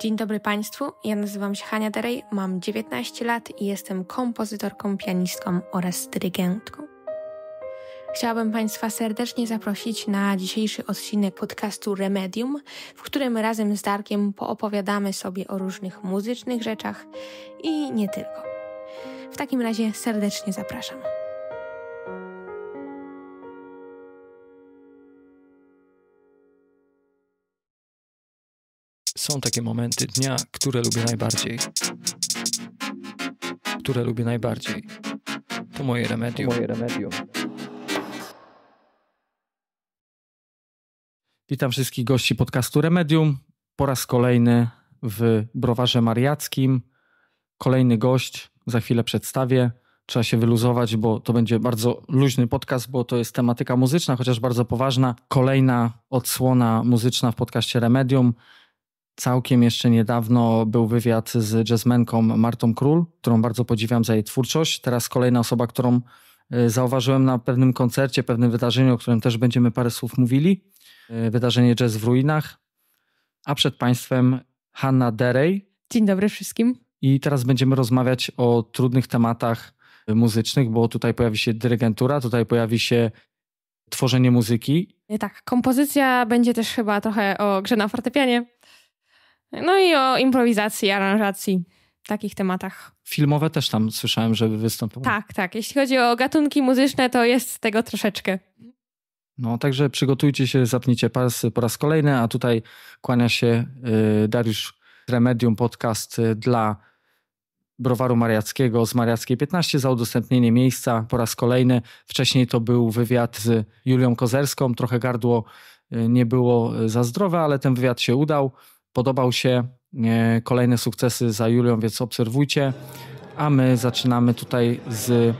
Dzień dobry Państwu, ja nazywam się Hania Derej, mam 19 lat i jestem kompozytorką, pianistką oraz dyrygentką. Chciałabym Państwa serdecznie zaprosić na dzisiejszy odcinek podcastu Remedium, w którym razem z Darkiem poopowiadamy sobie o różnych muzycznych rzeczach i nie tylko. W takim razie serdecznie zapraszam. są takie momenty dnia, które lubię najbardziej. Które lubię najbardziej. To moje remedium. To moje remedium. Witam wszystkich gości podcastu Remedium. Po raz kolejny w Browarze Mariackim. Kolejny gość, za chwilę przedstawię. Trzeba się wyluzować, bo to będzie bardzo luźny podcast, bo to jest tematyka muzyczna, chociaż bardzo poważna. Kolejna odsłona muzyczna w podcaście Remedium. Całkiem jeszcze niedawno był wywiad z jazzmenką Martą Król, którą bardzo podziwiam za jej twórczość. Teraz kolejna osoba, którą e, zauważyłem na pewnym koncercie, pewnym wydarzeniu, o którym też będziemy parę słów mówili. E, wydarzenie Jazz w Ruinach. A przed Państwem Hanna Derej. Dzień dobry wszystkim. I teraz będziemy rozmawiać o trudnych tematach muzycznych, bo tutaj pojawi się dyrygentura, tutaj pojawi się tworzenie muzyki. E, tak, kompozycja będzie też chyba trochę o grze na fortepianie. No i o improwizacji, aranżacji, takich tematach. Filmowe też tam słyszałem, żeby występowały. Tak, tak. Jeśli chodzi o gatunki muzyczne, to jest tego troszeczkę. No, także przygotujcie się, zapnijcie palce po raz kolejny, a tutaj kłania się y, Dariusz Remedium Podcast y, dla Browaru Mariackiego z Mariackiej 15 za udostępnienie miejsca po raz kolejny. Wcześniej to był wywiad z Julią Kozerską, trochę gardło y, nie było y, za zdrowe, ale ten wywiad się udał. Podobał się e, kolejne sukcesy za Julią, więc obserwujcie. A my zaczynamy tutaj z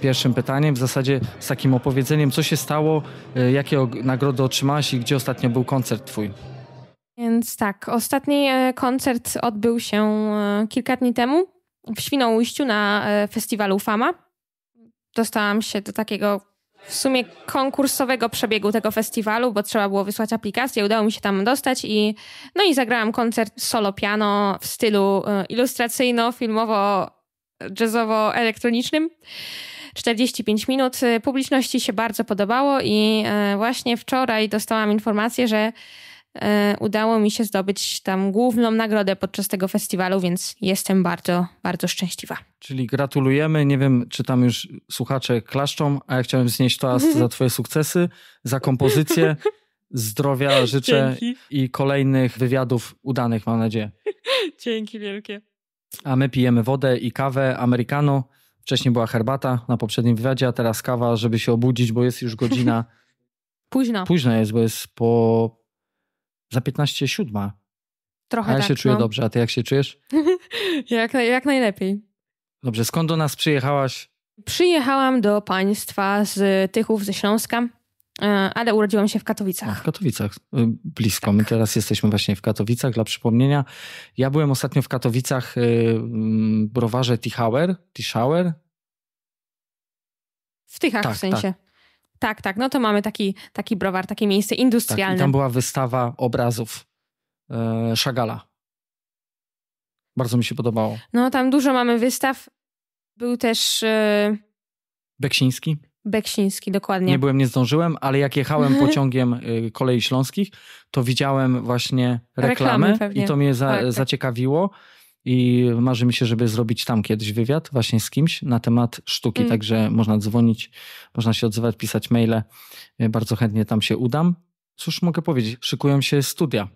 pierwszym pytaniem, w zasadzie z takim opowiedzeniem, co się stało, e, jakie nagrody otrzymałaś i gdzie ostatnio był koncert twój? Więc tak, ostatni e, koncert odbył się kilka dni temu w Świnoujściu na festiwalu Fama. Dostałam się do takiego w sumie konkursowego przebiegu tego festiwalu, bo trzeba było wysłać aplikację, udało mi się tam dostać i no i zagrałam koncert solo piano w stylu e, ilustracyjno-filmowo jazzowo-elektronicznym. 45 minut. E, publiczności się bardzo podobało i e, właśnie wczoraj dostałam informację, że E, udało mi się zdobyć tam główną nagrodę podczas tego festiwalu, więc jestem bardzo, bardzo szczęśliwa. Czyli gratulujemy. Nie wiem, czy tam już słuchacze klaszczą, a ja chciałem znieść toast za Twoje sukcesy, za kompozycję. Zdrowia życzę Dzięki. i kolejnych wywiadów udanych, mam nadzieję. Dzięki wielkie. A my pijemy wodę i kawę americano. Wcześniej była herbata na poprzednim wywiadzie, a teraz kawa, żeby się obudzić, bo jest już godzina. Późno. Późno jest, bo jest po za 15 siódma. Trochę a ja tak, się czuję no. dobrze, a ty jak się czujesz? jak, jak najlepiej. Dobrze, skąd do nas przyjechałaś? Przyjechałam do państwa z Tychów, ze Śląska, e, ale urodziłam się w Katowicach. A, w Katowicach, e, blisko. Tak. My teraz jesteśmy właśnie w Katowicach. Dla przypomnienia, ja byłem ostatnio w Katowicach e, w browarze Tichauer. Tichauer? W Tychach tak, w sensie. Tak. Tak, tak. No to mamy taki, taki browar, takie miejsce industrialne. Tak, tam była wystawa obrazów e, Szagala. Bardzo mi się podobało. No tam dużo mamy wystaw. Był też... E... Beksiński? Beksiński, dokładnie. Nie byłem, nie zdążyłem, ale jak jechałem mhm. pociągiem e, kolei śląskich, to widziałem właśnie reklamę Reklamy, i to mnie za, tak, tak. zaciekawiło i marzy mi się, żeby zrobić tam kiedyś wywiad właśnie z kimś na temat sztuki, mm. także można dzwonić, można się odzywać, pisać maile, e, bardzo chętnie tam się udam. Cóż mogę powiedzieć, szykują się studia.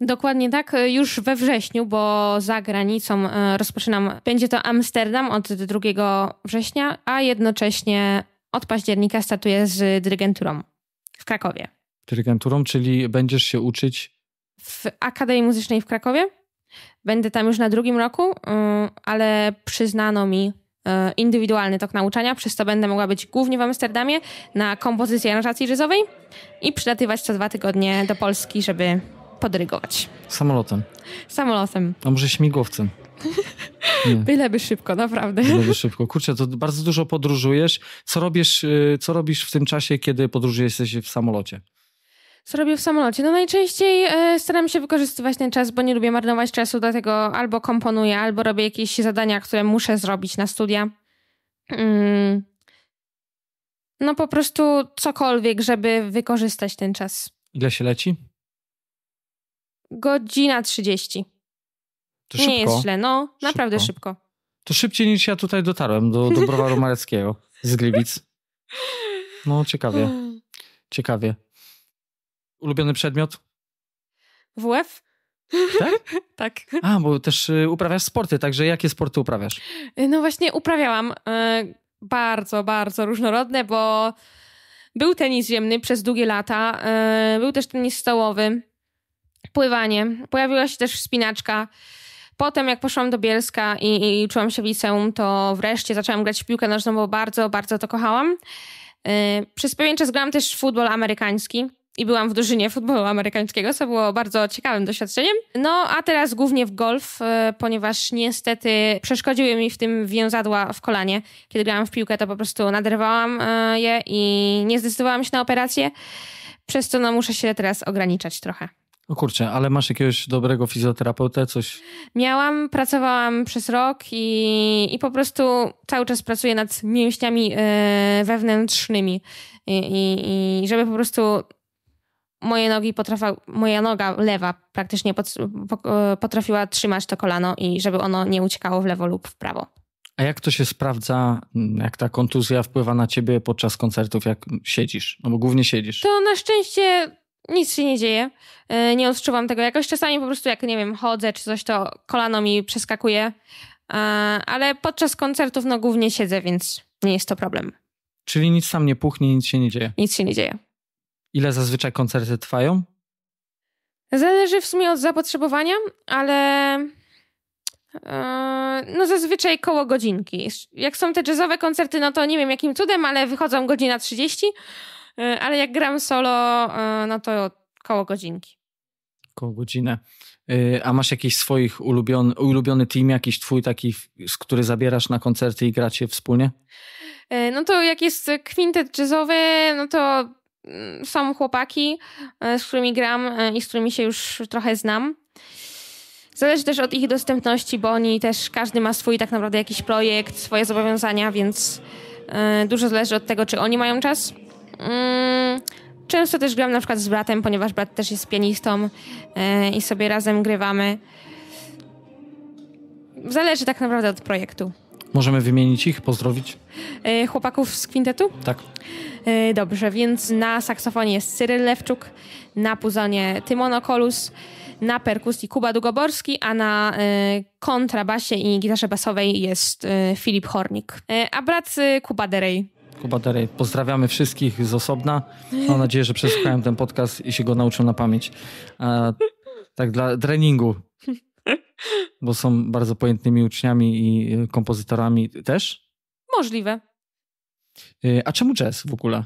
Dokładnie tak, e, już we wrześniu, bo za granicą e, rozpoczynam, będzie to Amsterdam od 2 września, a jednocześnie od października statuję z dyrygenturą w Krakowie. Dyrygenturą, czyli będziesz się uczyć w Akademii Muzycznej w Krakowie? Będę tam już na drugim roku, y, ale przyznano mi y, indywidualny tok nauczania, przez co będę mogła być głównie w Amsterdamie na kompozycji aranżacji jazzowej i przylatywać co dwa tygodnie do Polski, żeby podrygować Samolotem. Samolotem. A może śmigłowcem? Byleby szybko, naprawdę. Byleby szybko. Kurczę, to bardzo dużo podróżujesz. Co robisz, y, co robisz w tym czasie, kiedy podróżujesz jesteś w samolocie? co robię w samolocie? No najczęściej e, staram się wykorzystywać ten czas, bo nie lubię marnować czasu, dlatego albo komponuję, albo robię jakieś zadania, które muszę zrobić na studia. Mm. No po prostu cokolwiek, żeby wykorzystać ten czas. Ile się leci? Godzina 30. To szybko. Nie jest źle, no szybko. naprawdę szybko. To szybciej niż ja tutaj dotarłem do, do browaru mareckiego z Gliwic. No ciekawie. Ciekawie. Ulubiony przedmiot? WF? Tak? tak. A, bo też y, uprawiasz sporty, także jakie sporty uprawiasz? Y, no właśnie uprawiałam y, bardzo, bardzo różnorodne, bo był tenis ziemny przez długie lata, był też tenis stołowy, pływanie, pojawiła się też wspinaczka. Potem jak poszłam do Bielska i, i uczyłam się w liceum, to wreszcie zaczęłam grać w piłkę nożną, bo bardzo, bardzo to kochałam. Przez pewien czas grałam też w futbol amerykański i byłam w drużynie futbolu amerykańskiego, co było bardzo ciekawym doświadczeniem. No a teraz głównie w golf, e, ponieważ niestety przeszkodziły mi w tym więzadła w kolanie. Kiedy grałam w piłkę, to po prostu naderwałam e, je i nie zdecydowałam się na operację, przez co no, muszę się teraz ograniczać trochę. O kurczę, ale masz jakiegoś dobrego fizjoterapeutę, coś? Miałam, pracowałam przez rok i, i po prostu cały czas pracuję nad mięśniami e, wewnętrznymi. I, i, i żeby po prostu moje nogi potrafa, moja noga lewa praktycznie potrafiła trzymać to kolano i żeby ono nie uciekało w lewo lub w prawo. A jak to się sprawdza, mm, jak ta kontuzja wpływa na ciebie podczas koncertów, jak siedzisz? No bo głównie siedzisz. To na szczęście nic się nie dzieje. E, nie odczuwam tego jakoś. Czasami po prostu jak, nie wiem, chodzę czy coś, to kolano mi przeskakuje. E, ale podczas koncertów no głównie siedzę, więc nie jest to problem. Czyli nic tam nie puchnie, nic się nie dzieje. Nic się nie dzieje. Ile zazwyczaj koncerty trwają? Zależy w sumie od zapotrzebowania, ale e, no zazwyczaj koło godzinki. Jak są te jazzowe koncerty, no to nie wiem jakim cudem, ale wychodzą godzina 30, e, ale jak gram solo, e, no to koło godzinki. Koło godziny. A masz jakiś swoich ulubiony, ulubiony team, jakiś twój taki, z który zabierasz na koncerty i gracie wspólnie? No to jak jest kwintet jazzowy, no to Y, są chłopaki, y, z którymi gram y, i z którymi się już trochę znam. Zależy też od ich dostępności, bo oni też, każdy ma swój tak naprawdę jakiś projekt, swoje zobowiązania, więc dużo zależy od tego, czy oni mają czas. Mm, często też gram na przykład z bratem, ponieważ brat też jest pianistą i sobie razem grywamy. Zależy tak naprawdę od projektu. Możemy wymienić ich, pozdrowić. E, chłopaków z kwintetu? Tak. E, dobrze, więc na saksofonie jest Cyryl Lewczuk, na puzonie Tymon Okolus, na perkusji Kuba Dugoborski, a na e, kontrabasie i gitarze basowej jest Filip Hornik. A brat Kuba Derej. Kuba Derej. Pozdrawiamy wszystkich z osobna. Mam nadzieję, że przesłuchałem ten podcast i się go nauczę na pamięć. E, tak dla treningu bo są bardzo pojętnymi uczniami i y, kompozytorami też? Możliwe. Y, a czemu jazz w ogóle?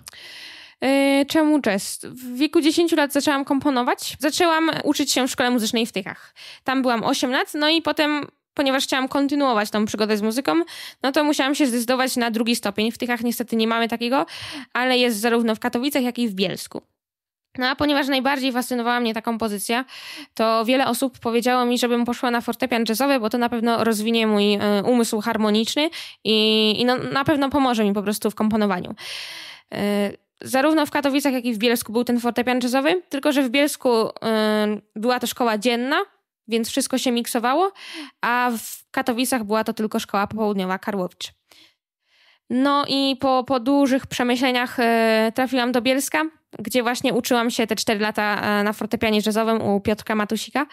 Y, czemu jazz? W wieku 10 lat zaczęłam komponować. Zaczęłam uczyć się w szkole muzycznej w Tychach. Tam byłam 8 lat, no i potem ponieważ chciałam kontynuować tą przygodę z muzyką, no to musiałam się zdecydować na drugi stopień. W Tychach niestety nie mamy takiego, ale jest zarówno w Katowicach, jak i w Bielsku. No a ponieważ najbardziej fascynowała mnie ta kompozycja, to wiele osób powiedziało mi, żebym poszła na fortepian jazzowy, bo to na pewno rozwinie mój e, umysł harmoniczny i, i no, na pewno pomoże mi po prostu w komponowaniu. E, zarówno w Katowicach, jak i w Bielsku był ten fortepian jazzowy, tylko że w Bielsku e, była to szkoła dzienna, więc wszystko się miksowało, a w Katowicach była to tylko szkoła popołudniowa Karłowicz. No i po, po dużych przemyśleniach e, trafiłam do Bielska, gdzie właśnie uczyłam się te 4 lata e, na fortepianie jazzowym u Piotrka Matusika.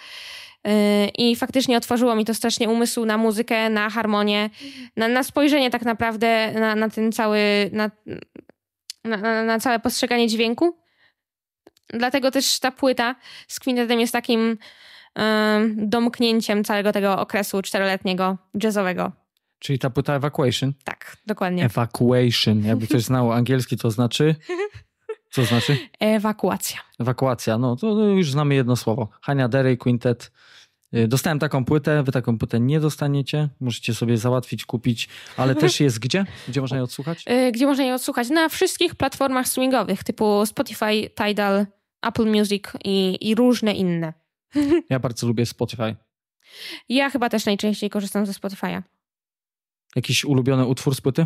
E, I faktycznie otworzyło mi to strasznie umysł na muzykę, na harmonię, na, na spojrzenie tak naprawdę na, na ten cały, na, na, na całe postrzeganie dźwięku. Dlatego też ta płyta z kwintetem jest takim domknięciem całego tego okresu czteroletniego jazzowego. Czyli ta płyta Evacuation? Tak, dokładnie. Evacuation. Jakby ktoś znał angielski, to znaczy. Co znaczy? Ewakuacja. Ewakuacja, no to już znamy jedno słowo. Hania Derry, Quintet. Y, dostałem taką płytę, wy taką płytę nie dostaniecie. Możecie sobie załatwić, kupić, ale też jest gdzie? Gdzie można ją odsłuchać? Y, gdzie można ją odsłuchać? Na wszystkich platformach swingowych typu Spotify, Tidal, Apple Music i, i różne inne. Ja bardzo lubię Spotify. Ja chyba też najczęściej korzystam ze Spotify'a. Jakiś ulubiony utwór z płyty?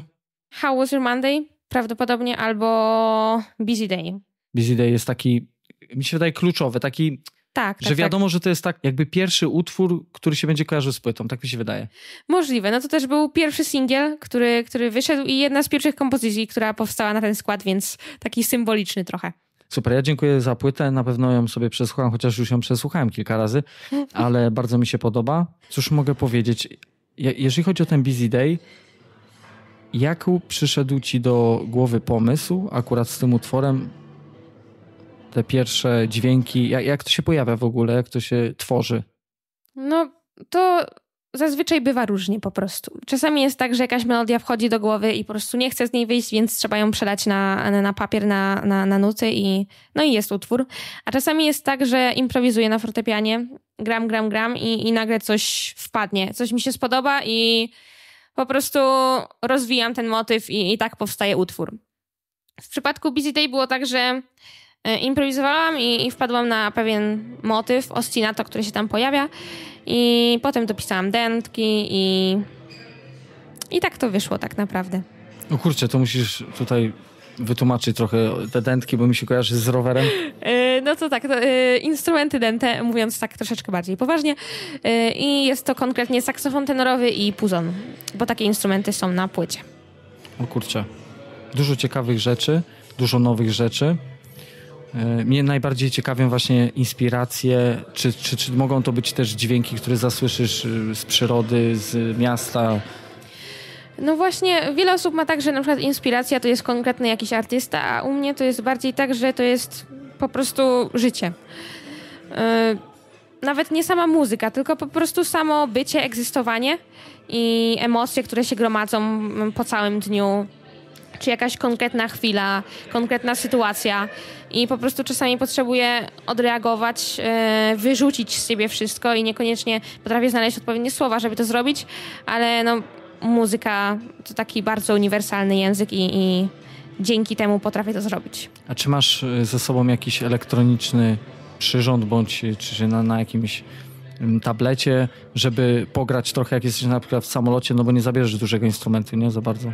How Was Your Monday? Prawdopodobnie albo Busy Day. Busy Day jest taki, mi się wydaje, kluczowy, taki tak, że tak, tak. wiadomo, tak. że to jest tak jakby pierwszy utwór, który się będzie kojarzył z płytą, tak mi się wydaje. Możliwe. No to też był pierwszy singiel, który, który wyszedł i jedna z pierwszych kompozycji, która powstała na ten skład, więc taki symboliczny trochę. Super, ja dziękuję za płytę. Na pewno ją sobie przesłucham, chociaż już ją przesłuchałem kilka razy, ale bardzo mi się podoba. Cóż mogę powiedzieć? jeżeli chodzi o ten Busy Day, jak przyszedł ci do głowy pomysł akurat z tym utworem? Te pierwsze dźwięki, jak, jak to się pojawia w ogóle, jak to się tworzy? No, to zazwyczaj bywa różnie po prostu. Czasami jest tak, że jakaś melodia wchodzi do głowy i po prostu nie chce z niej wyjść, więc trzeba ją przelać na, na papier, na, na, na nuty i no i jest utwór. A czasami jest tak, że improwizuję na fortepianie, gram, gram, gram i, i nagle coś wpadnie, coś mi się spodoba i po prostu rozwijam ten motyw i, i tak powstaje utwór. W przypadku Busy Day było tak, że e, improwizowałam i, i wpadłam na pewien motyw ostinato, który się tam pojawia i potem dopisałam dętki i, i tak to wyszło tak naprawdę. No kurczę, to musisz tutaj wytłumaczyć trochę te dętki, bo mi się kojarzy z rowerem. Y, no to tak, to, y, instrumenty dęte, mówiąc tak troszeczkę bardziej poważnie. Y, I jest to konkretnie saksofon tenorowy i puzon, bo takie instrumenty są na płycie. O kurczę, dużo ciekawych rzeczy, dużo nowych rzeczy. E, mnie najbardziej ciekawią właśnie inspiracje, czy, czy, czy mogą to być też dźwięki, które zasłyszysz y, z przyrody, z miasta, no właśnie, wiele osób ma tak, że na przykład inspiracja to jest konkretny jakiś artysta, a u mnie to jest bardziej tak, że to jest po prostu życie. E, nawet nie sama muzyka, tylko po prostu samo bycie, egzystowanie i emocje, które się gromadzą po całym dniu czy jakaś konkretna chwila, konkretna sytuacja i po prostu czasami potrzebuję odreagować, e, wyrzucić z siebie wszystko i niekoniecznie potrafię znaleźć odpowiednie słowa, żeby to zrobić, ale no, muzyka to taki bardzo uniwersalny język i, i dzięki temu potrafię to zrobić. A czy masz e, ze sobą jakiś elektroniczny przyrząd bądź czy na, na jakimś Mm, tablecie, żeby pograć trochę, jak jesteś na przykład w samolocie, no bo nie zabierzesz dużego instrumentu, nie? Za bardzo.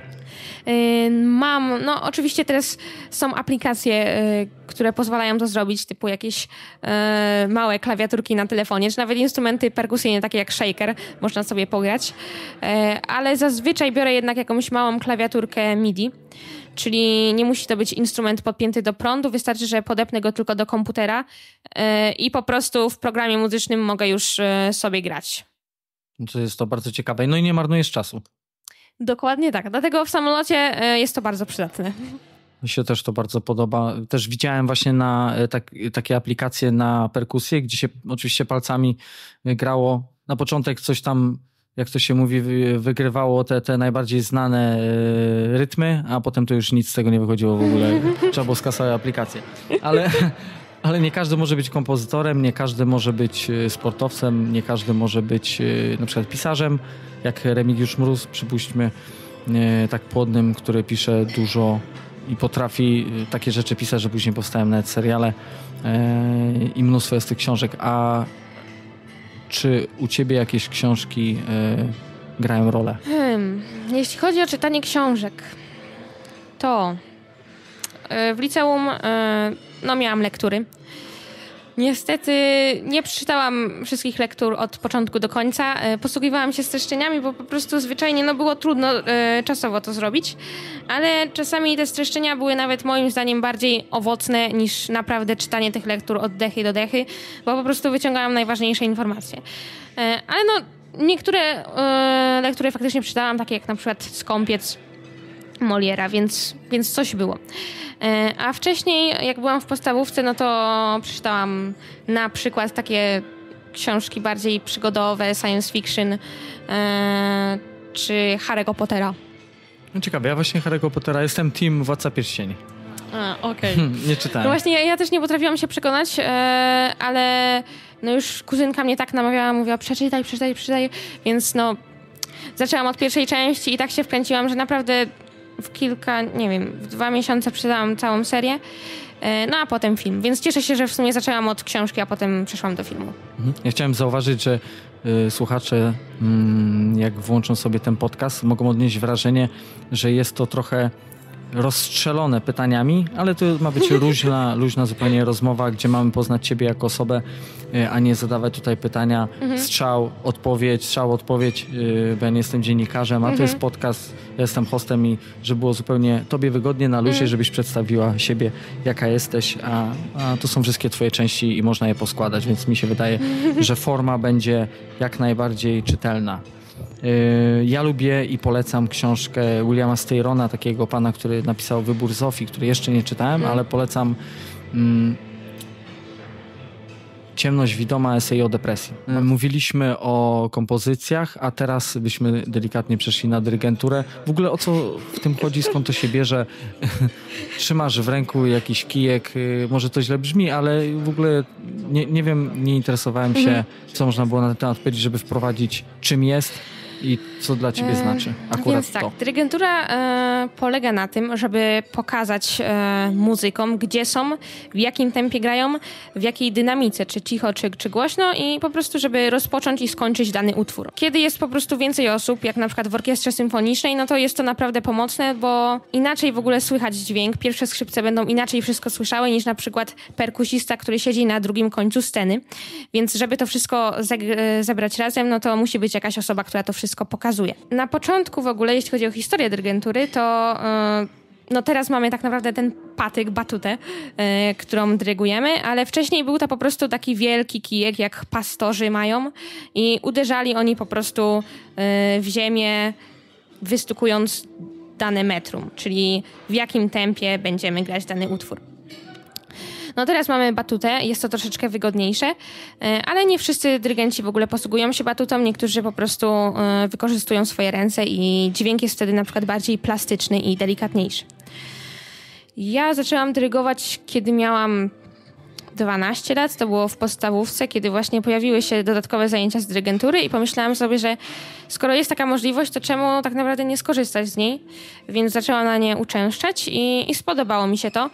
Y, mam, no oczywiście teraz są aplikacje, y, które pozwalają to zrobić, typu jakieś y, małe klawiaturki na telefonie, czy nawet instrumenty perkusyjne, takie jak shaker, można sobie pograć, ale zazwyczaj biorę jednak jakąś małą klawiaturkę MIDI, Czyli nie musi to być instrument podpięty do prądu, wystarczy, że podepnę go tylko do komputera e, i po prostu w programie muzycznym mogę już e, sobie grać. To jest to bardzo ciekawe. No i nie marnujesz czasu. Dokładnie tak. Dlatego w samolocie e, jest to bardzo przydatne. Mi się też to bardzo podoba. Też widziałem właśnie na tak, takie aplikacje na perkusję, gdzie się oczywiście palcami grało na początek coś tam jak to się mówi, wygrywało te, te najbardziej znane e, rytmy, a potem to już nic z tego nie wychodziło w ogóle. Trzeba było skasować aplikację. Ale, ale nie każdy może być kompozytorem, nie każdy może być e, sportowcem, nie każdy może być e, na przykład pisarzem, jak Remigiusz Mróz, przypuśćmy, tak płodnym, który pisze dużo i potrafi takie rzeczy pisać, że później powstają nawet seriale i mnóstwo jest tych książek, a czy u ciebie jakieś książki y, grają rolę? Hmm. Jeśli chodzi o czytanie książek, to y, w liceum y, no miałam lektury. Niestety nie przeczytałam wszystkich lektur od początku do końca. E, posługiwałam się streszczeniami, bo po prostu zwyczajnie no, było trudno e, czasowo to zrobić. Ale czasami te streszczenia były nawet moim zdaniem bardziej owocne niż naprawdę czytanie tych lektur od dechy do dechy, bo po prostu wyciągałam najważniejsze informacje. E, ale no, niektóre lektury faktycznie przeczytałam, takie jak na przykład Skąpiec Moliera, więc, więc coś było. E, a wcześniej, jak byłam w podstawówce, no to przeczytałam na przykład takie książki bardziej przygodowe, science fiction, e, czy Harry'ego Pottera. No ciekawe, ja właśnie Harry'ego Pottera jestem team Władca Pierścieni. okej. Okay. nie czytałem. No właśnie, ja, ja, też nie potrafiłam się przekonać, e, ale no już kuzynka mnie tak namawiała, mówiła przeczytaj, przeczytaj, przeczytaj, więc no zaczęłam od pierwszej części i tak się wkręciłam, że naprawdę w kilka, nie wiem, w dwa miesiące przeczytałam całą serię. E, no a potem film. Więc cieszę się, że w sumie zaczęłam od książki, a potem przeszłam do filmu. Mhm. Ja chciałem zauważyć, że y, słuchacze, y, jak włączą sobie ten podcast, mogą odnieść wrażenie, że jest to trochę rozstrzelone pytaniami, ale to ma być luźna, luźna zupełnie rozmowa, gdzie mamy poznać Ciebie jako osobę, y, a nie zadawać tutaj pytania mhm. strzał, odpowiedź, strzał, odpowiedź, bo ja nie jestem dziennikarzem, a to jest mhm. podcast, ja jestem hostem i żeby było zupełnie Tobie wygodnie na luzie, mhm. żebyś przedstawiła siebie, jaka jesteś, a, a to są wszystkie Twoje części i można je poskładać, więc mi się wydaje, że forma będzie jak najbardziej czytelna. Y, ja lubię i polecam książkę Williama Steyrona, takiego pana, który napisał Wybór Zofii, który jeszcze nie czytałem, mhm. ale polecam mm, Ciemność widoma, esej o depresji. No. Mówiliśmy o kompozycjach, a teraz byśmy delikatnie przeszli na dyrygenturę. W ogóle o co w tym chodzi, skąd to się bierze? Trzymasz w ręku jakiś kijek, y, może to źle brzmi, ale w ogóle nie, nie wiem, nie interesowałem się, mhm. co można było na ten temat powiedzieć, żeby wprowadzić, czym jest i co dla ciebie znaczy akurat Więc tak, to? dyrygentura e, polega na tym, żeby pokazać e, muzykom, gdzie są, w jakim tempie grają, w jakiej dynamice, czy cicho, czy, czy głośno i po prostu, żeby rozpocząć i skończyć dany utwór. Kiedy jest po prostu więcej osób, jak na przykład w orkiestrze symfonicznej, no to jest to naprawdę pomocne, bo inaczej w ogóle słychać dźwięk, pierwsze skrzypce będą inaczej wszystko słyszały niż na przykład perkusista, który siedzi na drugim końcu sceny, więc żeby to wszystko e, zebrać razem, no to musi być jakaś osoba, która to wszystko wszystko pokazuje. Na początku w ogóle, jeśli chodzi o historię dyrygentury, to e, no teraz mamy tak naprawdę ten patyk, batutę, e, którą dyrygujemy, ale wcześniej był to po prostu taki wielki kijek, jak pastorzy mają i uderzali oni po prostu e, w ziemię, wystukując dane metrum, czyli w jakim tempie będziemy grać dany utwór. No teraz mamy batutę, jest to troszeczkę wygodniejsze, e, ale nie wszyscy dyrygenci w ogóle posługują się batutą, niektórzy po prostu e, wykorzystują swoje ręce i dźwięk jest wtedy na przykład bardziej plastyczny i delikatniejszy. Ja zaczęłam dyrygować, kiedy miałam 12 lat, to było w podstawówce, kiedy właśnie pojawiły się dodatkowe zajęcia z dyrygentury i pomyślałam sobie, że skoro jest taka możliwość, to czemu tak naprawdę nie skorzystać z niej? Więc zaczęłam na nie uczęszczać i, i spodobało mi się to.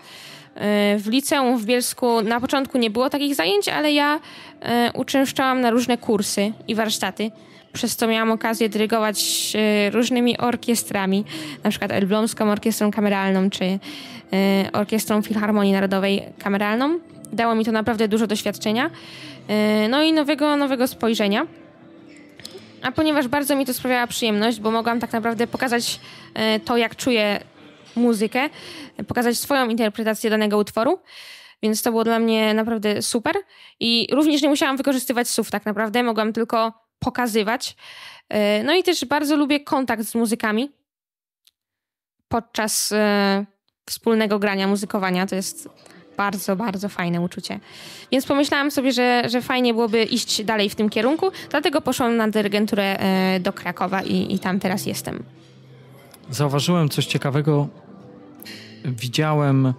Y, w liceum w Bielsku na początku nie było takich zajęć, ale ja y, uczęszczałam na różne kursy i warsztaty, przez co miałam okazję dyrygować y, różnymi orkiestrami, na przykład Elbląską Orkiestrą Kameralną czy Orkiestrą Filharmonii Narodowej Kameralną. Dało mi to naprawdę dużo doświadczenia, no i nowego, nowego spojrzenia. A ponieważ bardzo mi to sprawiała przyjemność, bo mogłam tak naprawdę pokazać to, jak czuję muzykę, pokazać swoją interpretację danego utworu. Więc to było dla mnie naprawdę super. I również nie musiałam wykorzystywać słów tak naprawdę, mogłam tylko pokazywać. E, no i też bardzo lubię kontakt z muzykami podczas e, wspólnego grania, muzykowania. To jest bardzo, bardzo fajne uczucie. Więc pomyślałam sobie, że, że fajnie byłoby iść dalej w tym kierunku, dlatego poszłam na dyrygenturę e, do Krakowa i, i tam teraz jestem. Zauważyłem coś ciekawego widziałem y,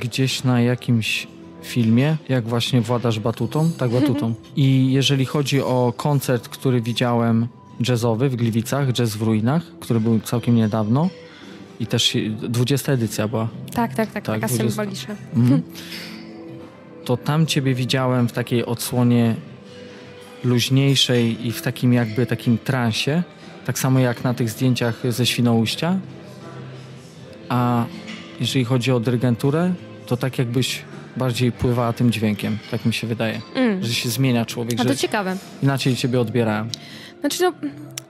gdzieś na jakimś filmie, jak właśnie władasz batutą, tak batutą. I jeżeli chodzi o koncert, który widziałem jazzowy w Gliwicach, jazz w ruinach, który był całkiem niedawno i też 20 edycja była. Tak, tak, tak, taka 20... symboliczna. Mm. To tam ciebie widziałem w takiej odsłonie luźniejszej i w takim jakby takim transie, tak samo jak na tych zdjęciach ze Świnoujścia, a jeżeli chodzi o dyrygenturę, to tak jakbyś bardziej pływała tym dźwiękiem, tak mi się wydaje. Mm. Że się zmienia człowiek. A to ciekawe. Inaczej ciebie odbierałem. Znaczy no,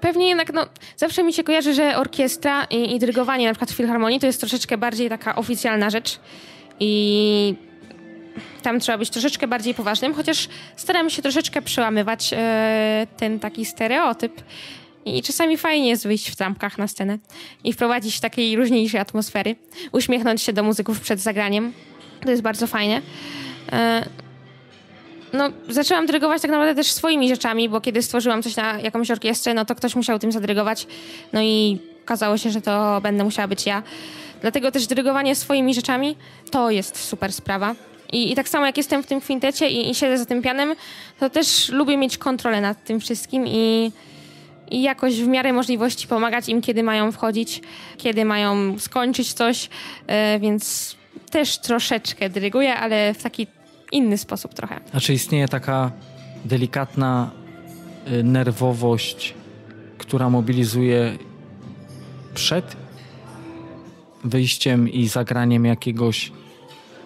pewnie jednak, no, zawsze mi się kojarzy, że orkiestra i, i dyrygowanie na przykład w filharmonii to jest troszeczkę bardziej taka oficjalna rzecz i tam trzeba być troszeczkę bardziej poważnym, chociaż staram się troszeczkę przełamywać e, ten taki stereotyp i czasami fajnie jest wyjść w trampkach na scenę i wprowadzić takiej różniejszej atmosfery, uśmiechnąć się do muzyków przed zagraniem. To jest bardzo fajne. E, no, zaczęłam dyrygować tak naprawdę też swoimi rzeczami, bo kiedy stworzyłam coś na jakąś orkiestrę, no to ktoś musiał tym zadrygować. No i okazało się, że to będę musiała być ja. Dlatego też dyrygowanie swoimi rzeczami to jest super sprawa. I, I, tak samo jak jestem w tym kwintecie i, i siedzę za tym pianem, to też lubię mieć kontrolę nad tym wszystkim i i jakoś w miarę możliwości pomagać im, kiedy mają wchodzić, kiedy mają skończyć coś, e, więc też troszeczkę dyryguję, ale w taki inny sposób trochę. A czy istnieje taka delikatna y, nerwowość, która mobilizuje przed wyjściem i zagraniem jakiegoś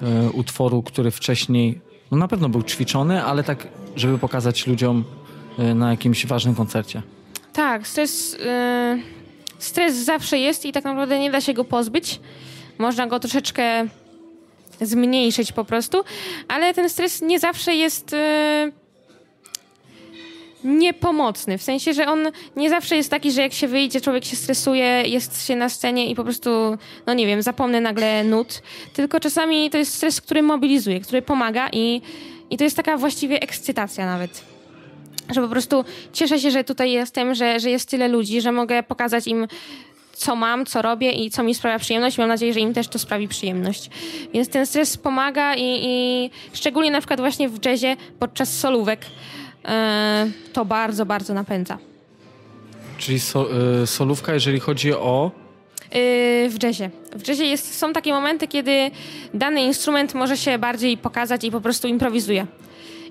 y, utworu, który wcześniej no na pewno był ćwiczony, ale tak, żeby pokazać ludziom y, na jakimś ważnym koncercie? Tak, stres, yy, stres zawsze jest i tak naprawdę nie da się go pozbyć. Można go troszeczkę zmniejszyć po prostu, ale ten stres nie zawsze jest yy, niepomocny. W sensie, że on nie zawsze jest taki, że jak się wyjdzie, człowiek się stresuje, jest się na scenie i po prostu, no nie wiem, zapomnę nagle nut. Tylko czasami to jest stres, który mobilizuje, który pomaga i, i to jest taka właściwie ekscytacja nawet że po prostu cieszę się, że tutaj jestem, że, że jest tyle ludzi, że mogę pokazać im co mam, co robię i co mi sprawia przyjemność. Mam nadzieję, że im też to sprawi przyjemność. Więc ten stres pomaga i, i szczególnie na przykład właśnie w jazzie podczas solówek yy, to bardzo, bardzo napędza. Czyli so, yy, solówka, jeżeli chodzi o e, w jazzie. W jazzie jest, są takie momenty, kiedy dany instrument może się bardziej pokazać i po prostu improwizuje.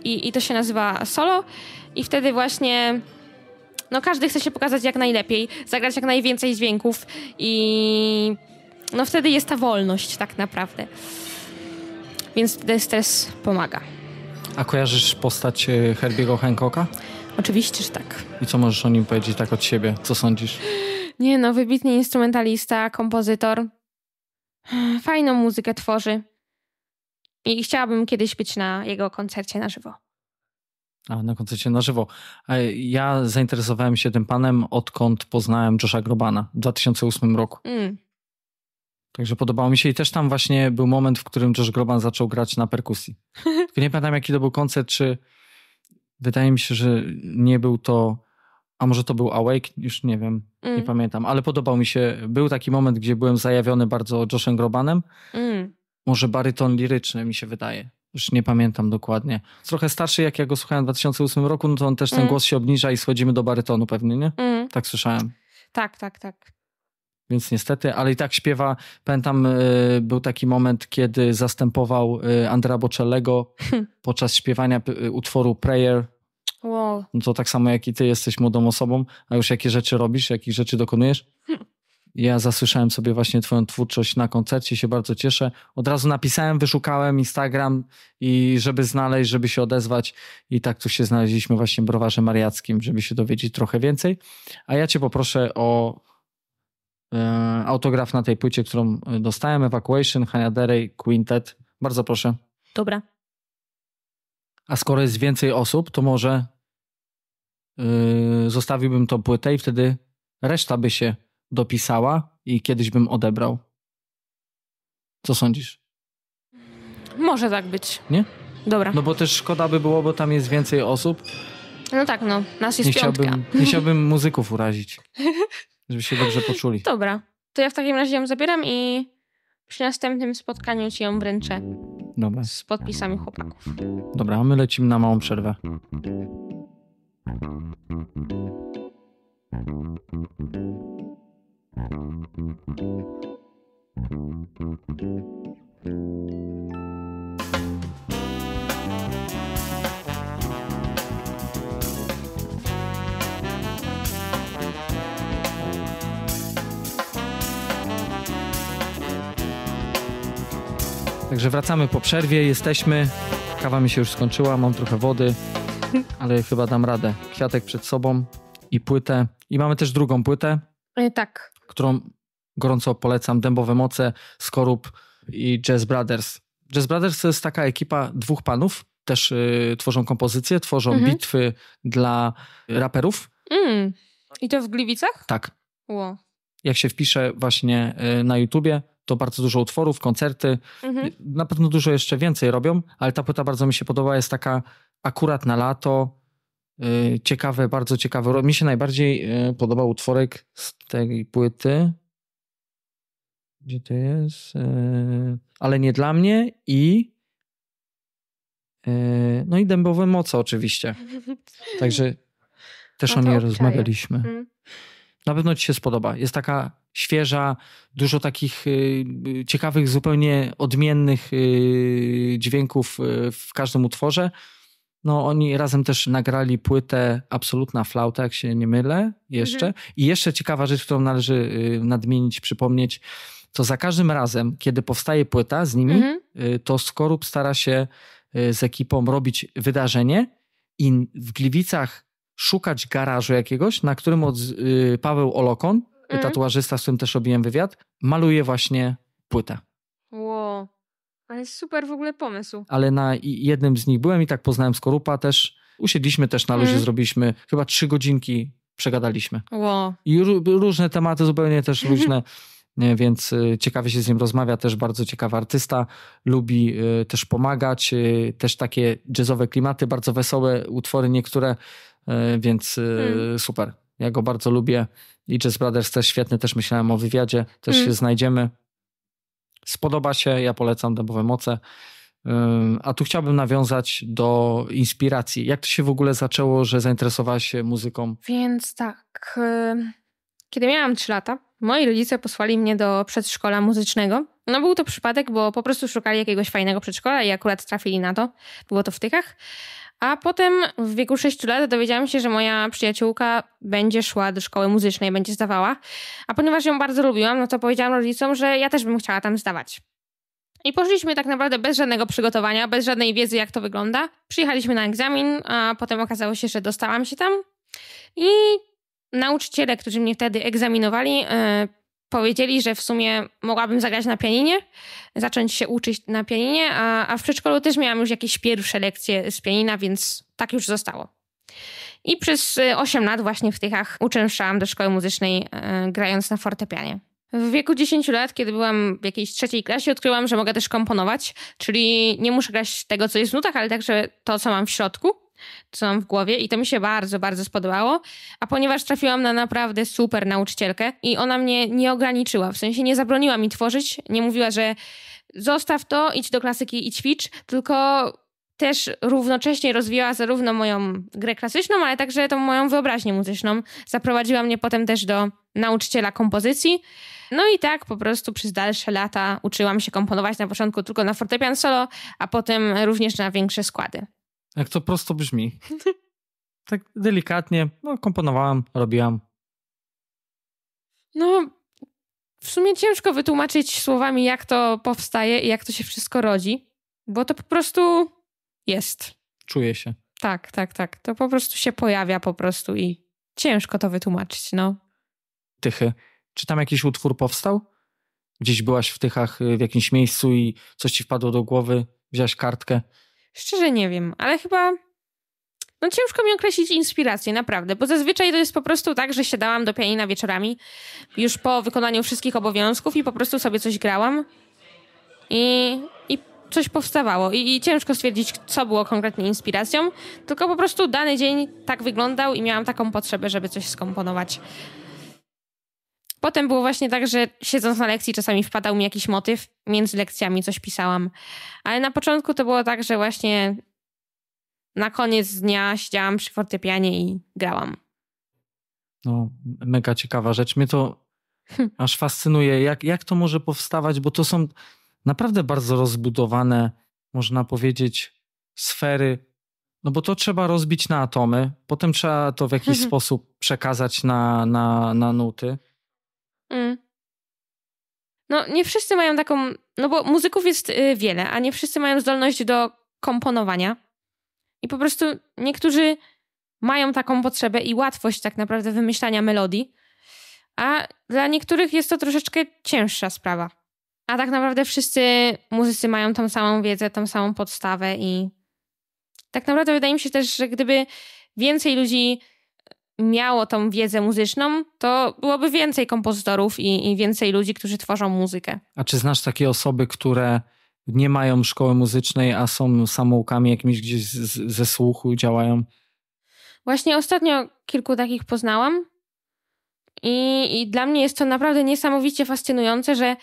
I, i to się nazywa solo i wtedy właśnie no każdy chce się pokazać jak najlepiej, zagrać jak najwięcej dźwięków i no wtedy jest ta wolność tak naprawdę. Więc ten stres pomaga. A kojarzysz postać e, Herbiego Hancocka? Oczywiście, że tak. I co możesz o nim powiedzieć tak od siebie? Co sądzisz? Nie no, wybitny instrumentalista, kompozytor. Fajną muzykę tworzy. I chciałabym kiedyś być na jego koncercie na żywo. A, na koncercie na żywo. Ja zainteresowałem się tym panem, odkąd poznałem Josha Grobana w 2008 roku. Mm. Także podobało mi się i też tam właśnie był moment, w którym Josh Groban zaczął grać na perkusji. Tylko nie pamiętam, jaki to był koncert, czy wydaje mi się, że nie był to, a może to był Awake, już nie wiem, mm. nie pamiętam, ale podobał mi się, był taki moment, gdzie byłem zajawiony bardzo Joshem Grobanem, mm. może baryton liryczny mi się wydaje. Już nie pamiętam dokładnie. Trochę starszy, jak ja go słuchałem w 2008 roku, no to on też mm. ten głos się obniża i schodzimy do barytonu pewnie, nie? Mm. Tak słyszałem. Tak, tak, tak. Więc niestety, ale i tak śpiewa. Pamiętam, yy, był taki moment, kiedy zastępował yy, Andrea Bocelego podczas śpiewania y, utworu Prayer. Wow. No to tak samo jak i ty jesteś młodą osobą, a już jakie rzeczy robisz, jakich rzeczy dokonujesz? Ja zasłyszałem sobie właśnie Twoją twórczość na koncercie, się bardzo cieszę. Od razu napisałem, wyszukałem Instagram i żeby znaleźć, żeby się odezwać. I tak tu się znaleźliśmy właśnie Browarze Mariackim, żeby się dowiedzieć trochę więcej. A ja Cię poproszę o e, autograf na tej płycie, którą e, dostałem. Evacuation, Hania Derej, Quintet. Bardzo proszę. Dobra. A skoro jest więcej osób, to może e, zostawiłbym tą płytę i wtedy reszta by się dopisała i kiedyś bym odebrał. Co sądzisz? Może tak być. Nie? Dobra. No bo też szkoda by było, bo tam jest więcej osób. No tak, no. Nas jest nie piątka. nie chciałbym muzyków urazić, żeby się dobrze poczuli. Dobra. To ja w takim razie ją zabieram i przy następnym spotkaniu ci ją wręczę. Dobra. Z podpisami chłopaków. Dobra, a my lecimy na małą przerwę. Także wracamy po przerwie, jesteśmy. Kawa mi się już skończyła, mam trochę wody, ale chyba dam radę. Kwiatek przed sobą i płytę. I mamy też drugą płytę. E, tak którą gorąco polecam, Dębowe Moce, Skorup i Jazz Brothers. Jazz Brothers to jest taka ekipa dwóch panów, też y, tworzą kompozycje, tworzą mhm. bitwy dla raperów. Mm. I to w Gliwicach? Tak. Wow. Jak się wpisze właśnie y, na YouTubie, to bardzo dużo utworów, koncerty. Mhm. Na pewno dużo jeszcze więcej robią, ale ta płyta bardzo mi się podoba. Jest taka akurat na lato, Y, ciekawe, bardzo ciekawe. Mi się najbardziej y, podobał utworek z tej płyty. Gdzie to jest? Y, Ale nie dla mnie i no i dębowe moce oczywiście. Także też no o niej obczaje. rozmawialiśmy. Mhm. Na pewno ci się spodoba. Jest taka świeża, dużo takich ciekawych, zupełnie odmiennych dźwięków w każdym utworze. No, oni razem też nagrali płytę Absolutna Flauta, jak się nie mylę, jeszcze. Mhm. I jeszcze ciekawa rzecz, którą należy y, nadmienić, przypomnieć, to za każdym razem, kiedy powstaje płyta z nimi, mhm. Y, to Skorup stara się y, z ekipą robić wydarzenie i w Gliwicach szukać garażu jakiegoś, na którym od, Paweł Olokon, mhm. tatuażysta, z którym też robiłem wywiad, maluje właśnie płytę. Ale super w ogóle pomysł. Ale na jednym z nich byłem i tak poznałem Skorupa też. Usiedliśmy też na luzie, mm. zrobiliśmy chyba trzy godzinki, przegadaliśmy. Wow. I różne tematy, zupełnie też różne. więc y, ciekawie się z nim rozmawia, też bardzo ciekawy artysta, lubi y, też pomagać, y, też takie jazzowe klimaty, bardzo wesołe utwory niektóre, więc mm. super. Ja go bardzo lubię i Jazz Brothers też świetny, też myślałem o wywiadzie, też mm. się znajdziemy spodoba się, ja polecam dębowe moce. A tu chciałbym nawiązać do inspiracji. Jak to się w ogóle zaczęło, że zainteresowałaś się muzyką? Więc tak, kiedy miałam 3 lata, moi rodzice posłali mnie do przedszkola muzycznego. No był to przypadek, bo po prostu szukali jakiegoś fajnego przedszkola i akurat trafili na to. Było to w Tykach. A potem w wieku 6 lat dowiedziałam się, że moja przyjaciółka będzie szła do szkoły muzycznej, będzie zdawała. A ponieważ ją bardzo lubiłam, no to powiedziałam rodzicom, że ja też bym chciała tam zdawać. I poszliśmy tak naprawdę bez żadnego przygotowania, bez żadnej wiedzy, jak to wygląda. Przyjechaliśmy na egzamin, a potem okazało się, że dostałam się tam. I nauczyciele, którzy mnie wtedy egzaminowali, e, powiedzieli, że w sumie mogłabym zagrać na pianinie, zacząć się uczyć na pianinie, a, a w przedszkolu też miałam już jakieś pierwsze lekcje z pianina, więc tak już zostało. I przez 8 y, lat właśnie w Tychach uczęszczałam do szkoły muzycznej, e, grając na fortepianie. W wieku 10 lat, kiedy byłam w jakiejś trzeciej klasie, odkryłam, że mogę też komponować, czyli nie muszę grać tego, co jest w nutach, ale także to, co mam w środku co mam w głowie i to mi się bardzo, bardzo spodobało. A ponieważ trafiłam na naprawdę super nauczycielkę i ona mnie nie ograniczyła, w sensie nie zabroniła mi tworzyć, nie mówiła, że zostaw to, idź do klasyki i ćwicz, tylko też równocześnie rozwijała zarówno moją grę klasyczną, ale także tą moją wyobraźnię muzyczną. Zaprowadziła mnie potem też do nauczyciela kompozycji. No i tak po prostu przez dalsze lata uczyłam się komponować na początku tylko na fortepian solo, a potem również na większe składy. Jak to prosto brzmi. tak delikatnie, no, komponowałam, robiłam. No, w sumie ciężko wytłumaczyć słowami, jak to powstaje i jak to się wszystko rodzi, bo to po prostu jest. Czuję się. Tak, tak, tak. To po prostu się pojawia po prostu i ciężko to wytłumaczyć, no. Tychy. Czy tam jakiś utwór powstał? Gdzieś byłaś w Tychach y, w jakimś miejscu i coś ci wpadło do głowy, wziąłeś kartkę Szczerze nie wiem, ale chyba. No ciężko mi określić inspirację, naprawdę, bo zazwyczaj to jest po prostu tak, że siadałam do pianina wieczorami już po wykonaniu wszystkich obowiązków i po prostu sobie coś grałam i, i coś powstawało. I, I ciężko stwierdzić, co było konkretnie inspiracją, tylko po prostu dany dzień tak wyglądał i miałam taką potrzebę, żeby coś skomponować. Potem było właśnie tak, że siedząc na lekcji czasami wpadał mi jakiś motyw, między lekcjami coś pisałam. Ale na początku to było tak, że właśnie na koniec dnia siedziałam przy fortepianie i grałam. No, mega ciekawa rzecz. Mnie to hm. aż fascynuje, jak, jak to może powstawać, bo to są naprawdę bardzo rozbudowane, można powiedzieć, sfery. No bo to trzeba rozbić na atomy, potem trzeba to w jakiś sposób przekazać na, na, na nuty no nie wszyscy mają taką, no bo muzyków jest y, wiele, a nie wszyscy mają zdolność do komponowania. I po prostu niektórzy mają taką potrzebę i łatwość tak naprawdę wymyślania melodii, a dla niektórych jest to troszeczkę cięższa sprawa. A tak naprawdę wszyscy muzycy mają tą samą wiedzę, tą samą podstawę i tak naprawdę wydaje mi się też, że gdyby więcej ludzi miało tą wiedzę muzyczną, to byłoby więcej kompozytorów i, i więcej ludzi, którzy tworzą muzykę. A czy znasz takie osoby, które nie mają szkoły muzycznej, a są samoukami jakimiś gdzieś z, z, ze słuchu działają? Właśnie ostatnio kilku takich poznałam. I, I, dla mnie jest to naprawdę niesamowicie fascynujące, że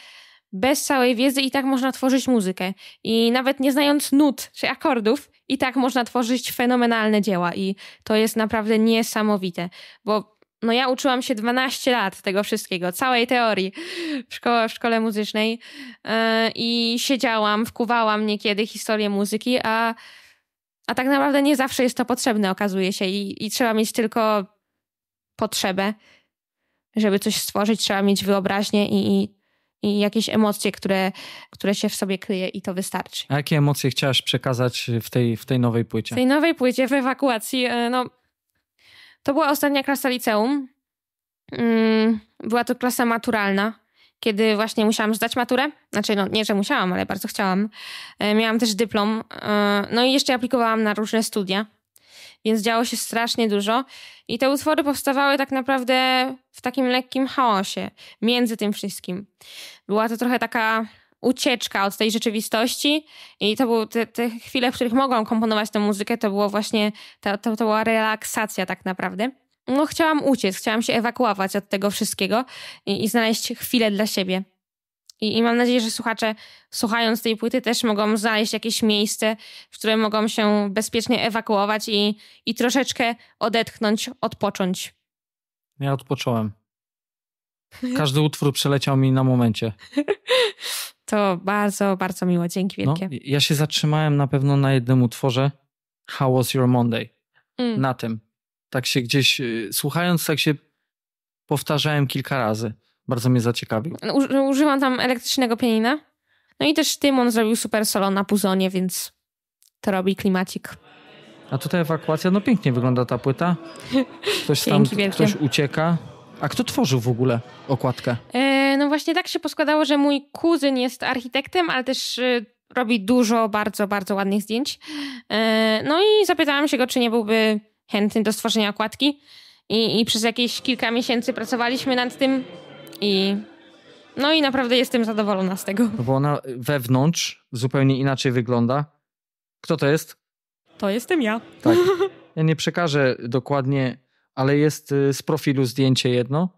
bez całej wiedzy i tak można tworzyć muzykę. I nawet nie znając nut czy akordów, i tak można tworzyć fenomenalne dzieła. I to jest naprawdę niesamowite, bo no ja uczyłam się 12 lat tego wszystkiego, całej teorii w szkole, w szkole muzycznej yy, i siedziałam, wkuwałam niekiedy historię muzyki, a, a tak naprawdę nie zawsze jest to potrzebne, okazuje się, i, i trzeba mieć tylko potrzebę, żeby coś stworzyć, trzeba mieć wyobraźnię i, i i jakieś emocje, które, które się w sobie kryje i to wystarczy. A jakie emocje chciałaś przekazać w tej, w tej nowej płycie? W tej nowej płycie, w ewakuacji, e, no to była ostatnia klasa liceum. Mm, była to klasa maturalna, kiedy właśnie musiałam zdać maturę. Znaczy, no nie, że musiałam, ale bardzo chciałam. E, miałam też dyplom. E, no i jeszcze aplikowałam na różne studia więc działo się strasznie dużo. I te utwory powstawały tak naprawdę w takim lekkim chaosie między tym wszystkim. Była to trochę taka ucieczka od tej rzeczywistości i to były te, te, chwile, w których mogłam komponować tę muzykę, to było właśnie, ta to, to była relaksacja tak naprawdę. No chciałam uciec, chciałam się ewakuować od tego wszystkiego i, i znaleźć chwilę dla siebie. I, I, mam nadzieję, że słuchacze, słuchając tej płyty, też mogą znaleźć jakieś miejsce, w które mogą się bezpiecznie ewakuować i, i troszeczkę odetchnąć, odpocząć. Ja odpocząłem. Każdy utwór przeleciał mi na momencie. To bardzo, bardzo miło. Dzięki no, wielkie. No, ja się zatrzymałem na pewno na jednym utworze. How was your Monday? Mm. Na tym. Tak się gdzieś, y, słuchając, tak się powtarzałem kilka razy. Bardzo mnie zaciekawił. U, no, użyłam tam elektrycznego pianina. No i też tym on zrobił super solo na puzonie, więc to robi klimacik. A tutaj ewakuacja, no pięknie wygląda ta płyta. Ktoś tam, ktoś ucieka. A kto tworzył w ogóle okładkę? E, no właśnie tak się poskładało, że mój kuzyn jest architektem, ale też y, robi dużo bardzo, bardzo ładnych zdjęć. E, no i zapytałam się go, czy nie byłby chętny do stworzenia okładki. I, I przez jakieś kilka miesięcy pracowaliśmy nad tym. I no i naprawdę jestem zadowolona z tego. No bo ona wewnątrz zupełnie inaczej wygląda. Kto to jest? To jestem ja. Tak. Ja nie przekażę dokładnie, ale jest y, z profilu zdjęcie jedno,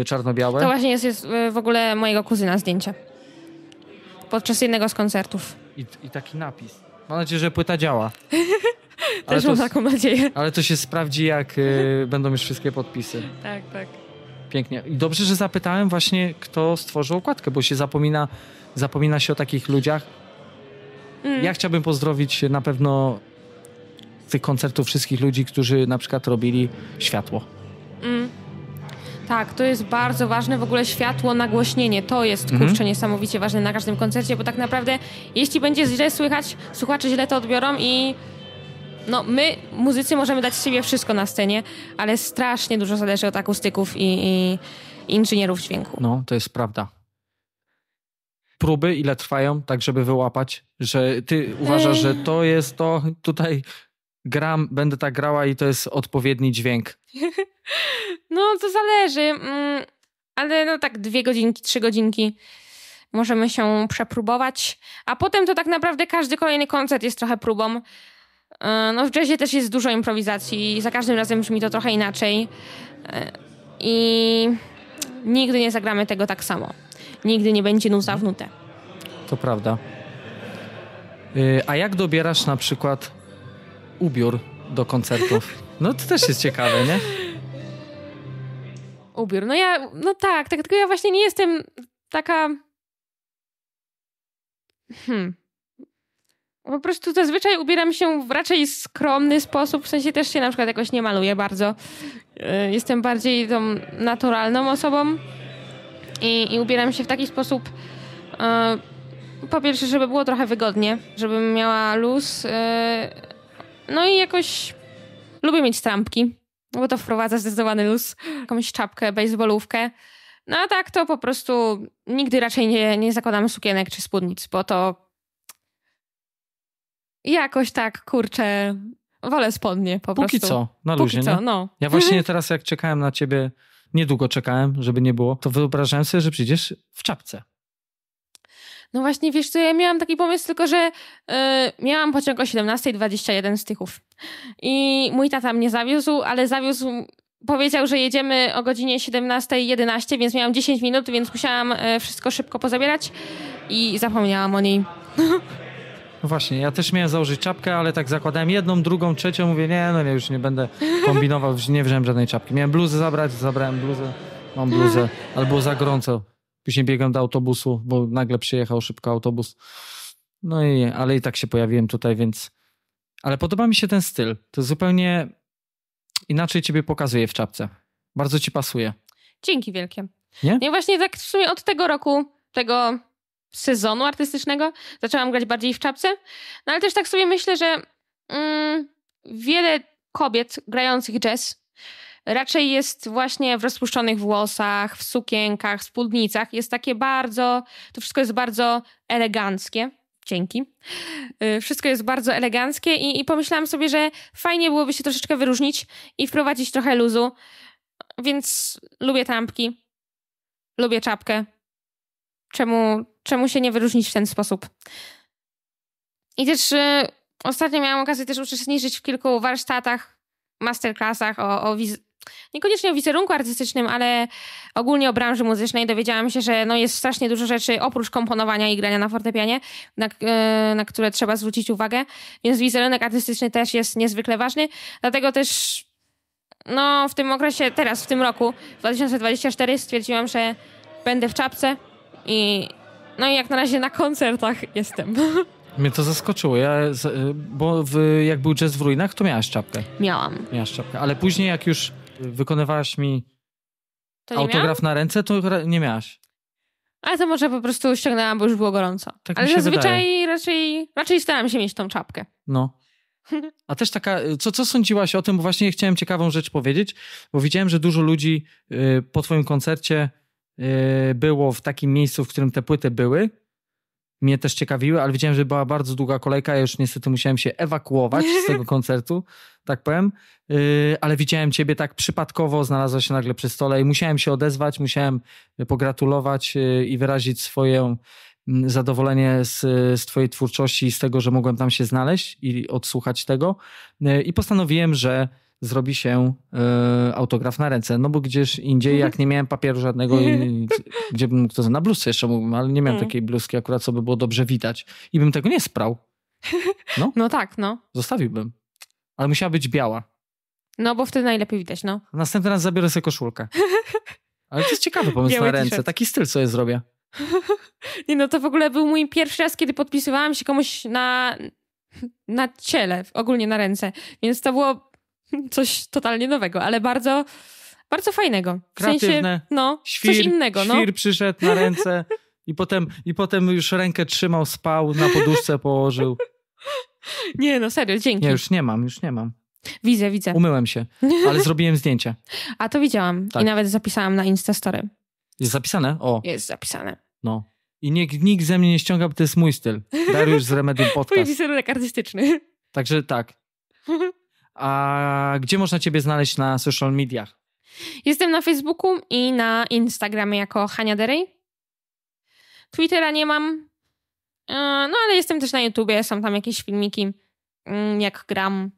y, czarno-białe. To właśnie jest, jest y, w ogóle mojego kuzyna zdjęcie. Podczas jednego z koncertów. I, i taki napis. Mam nadzieję, że płyta działa. Też ale mam to, taką nadzieję. Ale to się sprawdzi, jak będą już wszystkie podpisy. Tak, tak pięknie. I dobrze, że zapytałem właśnie, kto stworzył okładkę, bo się zapomina, zapomina się o takich ludziach. Mm. Ja chciałbym pozdrowić na pewno tych koncertów wszystkich ludzi, którzy na przykład robili światło. Mm. Tak, to jest bardzo ważne. W ogóle światło, nagłośnienie to jest mhm. kurczę niesamowicie ważne na każdym koncercie, bo tak naprawdę, jeśli będzie źle słychać, słuchacze źle to odbiorą i no my, muzycy, możemy dać z siebie wszystko na scenie, ale strasznie dużo zależy od akustyków i, i, inżynierów dźwięku. No, to jest prawda. Próby, ile trwają, tak żeby wyłapać, że ty uważasz, Ej. że to jest to, tutaj gram, będę tak grała i to jest odpowiedni dźwięk. No, to zależy. Mm, ale no tak dwie godzinki, trzy godzinki możemy się przepróbować. A potem to tak naprawdę każdy kolejny koncert jest trochę próbą. E, no w jazzie też jest dużo improwizacji i za każdym razem brzmi to trochę inaczej e, i nigdy nie zagramy tego tak samo. Nigdy nie będzie nuza w nutę. To prawda. E, a jak dobierasz na przykład ubiór do koncertów? No to też jest ciekawe, nie? Ubiór. No ja, no tak, tak, tylko ja właśnie nie jestem taka. Hmm. Po prostu zazwyczaj ubieram się w raczej skromny sposób, w sensie też się na przykład jakoś nie maluję bardzo. Y, jestem bardziej tą naturalną osobą i, i ubieram się w taki sposób, y, po pierwsze, żeby było trochę wygodnie, żebym miała luz. Y, no i jakoś lubię mieć trampki, bo to wprowadza zdecydowany luz, jakąś czapkę, baseballówkę. No a tak to po prostu nigdy raczej nie, nie zakładam sukienek czy spódnic, bo to i jakoś tak, kurczę, wolę spodnie po Póki prostu. co, na luzie, Póki co, no. Ja właśnie teraz jak czekałem na ciebie, niedługo czekałem, żeby nie było, to wyobrażałem sobie, że przyjdziesz w czapce. No właśnie, wiesz co, ja miałam taki pomysł, tylko że yy, miałam pociąg o 17.21 tychów I mój tata mnie zawiózł, ale zawiózł powiedział, że jedziemy o godzinie 17.11, więc miałam 10 minut, więc musiałam e, wszystko szybko pozabierać i zapomniałam o niej. No właśnie, ja też miałem założyć czapkę, ale tak zakładałem jedną, drugą, trzecią, mówię, nie, no nie, już nie będę kombinował, nie wziąłem żadnej czapki. Miałem bluzę zabrać, zabrałem bluzę, mam bluzę, ale było za gorąco. Później biegłem do autobusu, bo nagle przyjechał szybko autobus. No i, ale i tak się pojawiłem tutaj, więc... Ale podoba mi się ten styl. To zupełnie inaczej ciebie pokazuje w czapce. Bardzo ci pasuje. Dzięki wielkie. Nie? Ja no właśnie tak w sumie od tego roku, tego sezonu artystycznego zaczęłam grać bardziej w czapce. No ale też tak sobie myślę, że mm, wiele kobiet grających jazz raczej jest właśnie w rozpuszczonych włosach, w sukienkach, w spódnicach. Jest takie bardzo, to wszystko jest bardzo eleganckie. Dzięki. Y, wszystko jest bardzo eleganckie i, i pomyślałam sobie, że fajnie byłoby się troszeczkę wyróżnić i wprowadzić trochę luzu. Więc lubię tampki. lubię czapkę. Czemu, czemu się nie wyróżnić w ten sposób? I też y, ostatnio miałam okazję też uczestniczyć w kilku warsztatach, masterclassach o, o wiz- niekoniecznie o wizerunku artystycznym, ale ogólnie o branży muzycznej dowiedziałam się, że no jest strasznie dużo rzeczy oprócz komponowania i grania na fortepianie, na, y, na, które trzeba zwrócić uwagę, więc wizerunek artystyczny też jest niezwykle ważny, dlatego też no w tym okresie, teraz w tym roku, w 2024 stwierdziłam, że będę w czapce i no i jak na razie na koncertach jestem. Mnie to zaskoczyło, ja, y, bo w, jak był jazz w ruinach, to miałaś czapkę. Miałam. Miałaś czapkę, ale później jak już wykonywałaś mi autograf miałam? na ręce, to nie miałaś. Ale to może po prostu ściągnęłam, bo już było gorąco. Tak ale zazwyczaj raczej, raczej staram się mieć tą czapkę. No. A też taka, y, co, co sądziłaś o tym? Bo właśnie chciałem ciekawą rzecz powiedzieć, bo widziałem, że dużo ludzi y, po twoim koncercie Y, było w takim miejscu, w którym te płyty były. Mnie też ciekawiły, ale widziałem, że była bardzo długa kolejka. Ja już niestety musiałem się ewakuować z tego koncertu, tak powiem. Y, ale widziałem ciebie tak przypadkowo, znalazłeś się nagle przy stole i musiałem się odezwać, musiałem pogratulować y, i wyrazić swoje mm, zadowolenie z, z Twojej twórczości i z tego, że mogłem tam się znaleźć i odsłuchać tego. I postanowiłem, że zrobi się y, autograf na ręce. No bo gdzieś indziej, jak nie miałem papieru żadnego, i, gdzie bym to na bluzce jeszcze mógłbym, ale nie miałem mm. takiej bluzki akurat, co by było dobrze widać. I bym tego nie sprał. No, no tak, no. Zostawiłbym. Ale musiała być biała. No, bo wtedy najlepiej widać, no. Następny raz zabiorę sobie koszulkę. Ale to jest ciekawy pomysł na ręce. Taki styl sobie zrobię. Nie no, to w ogóle był mój pierwszy raz, kiedy podpisywałam się komuś na, na ciele, ogólnie na ręce. Więc to było coś totalnie nowego, ale bardzo, bardzo fajnego. W Kreatywne. Sensie, no, no, świr, coś innego. Świr no. przyszedł na ręce i potem, i potem już rękę trzymał, spał, na poduszce położył. Nie, no serio, dzięki. Nie, już nie mam, już nie mam. Widzę, widzę. Umyłem się, ale zrobiłem zdjęcie. A to widziałam tak. i nawet zapisałam na Instastory. Jest zapisane? O. Jest zapisane. No. I nikt, nikt ze mnie nie ściąga, bo to jest mój styl. Dariusz z Remedium Podcast. Mój wizerunek artystyczny. Także tak. A gdzie można Ciebie znaleźć na social mediach? Jestem na Facebooku i na Instagramie jako Hania Derej. Twittera nie mam, e, no ale jestem też na YouTubie, są tam jakieś filmiki, mm, jak gram,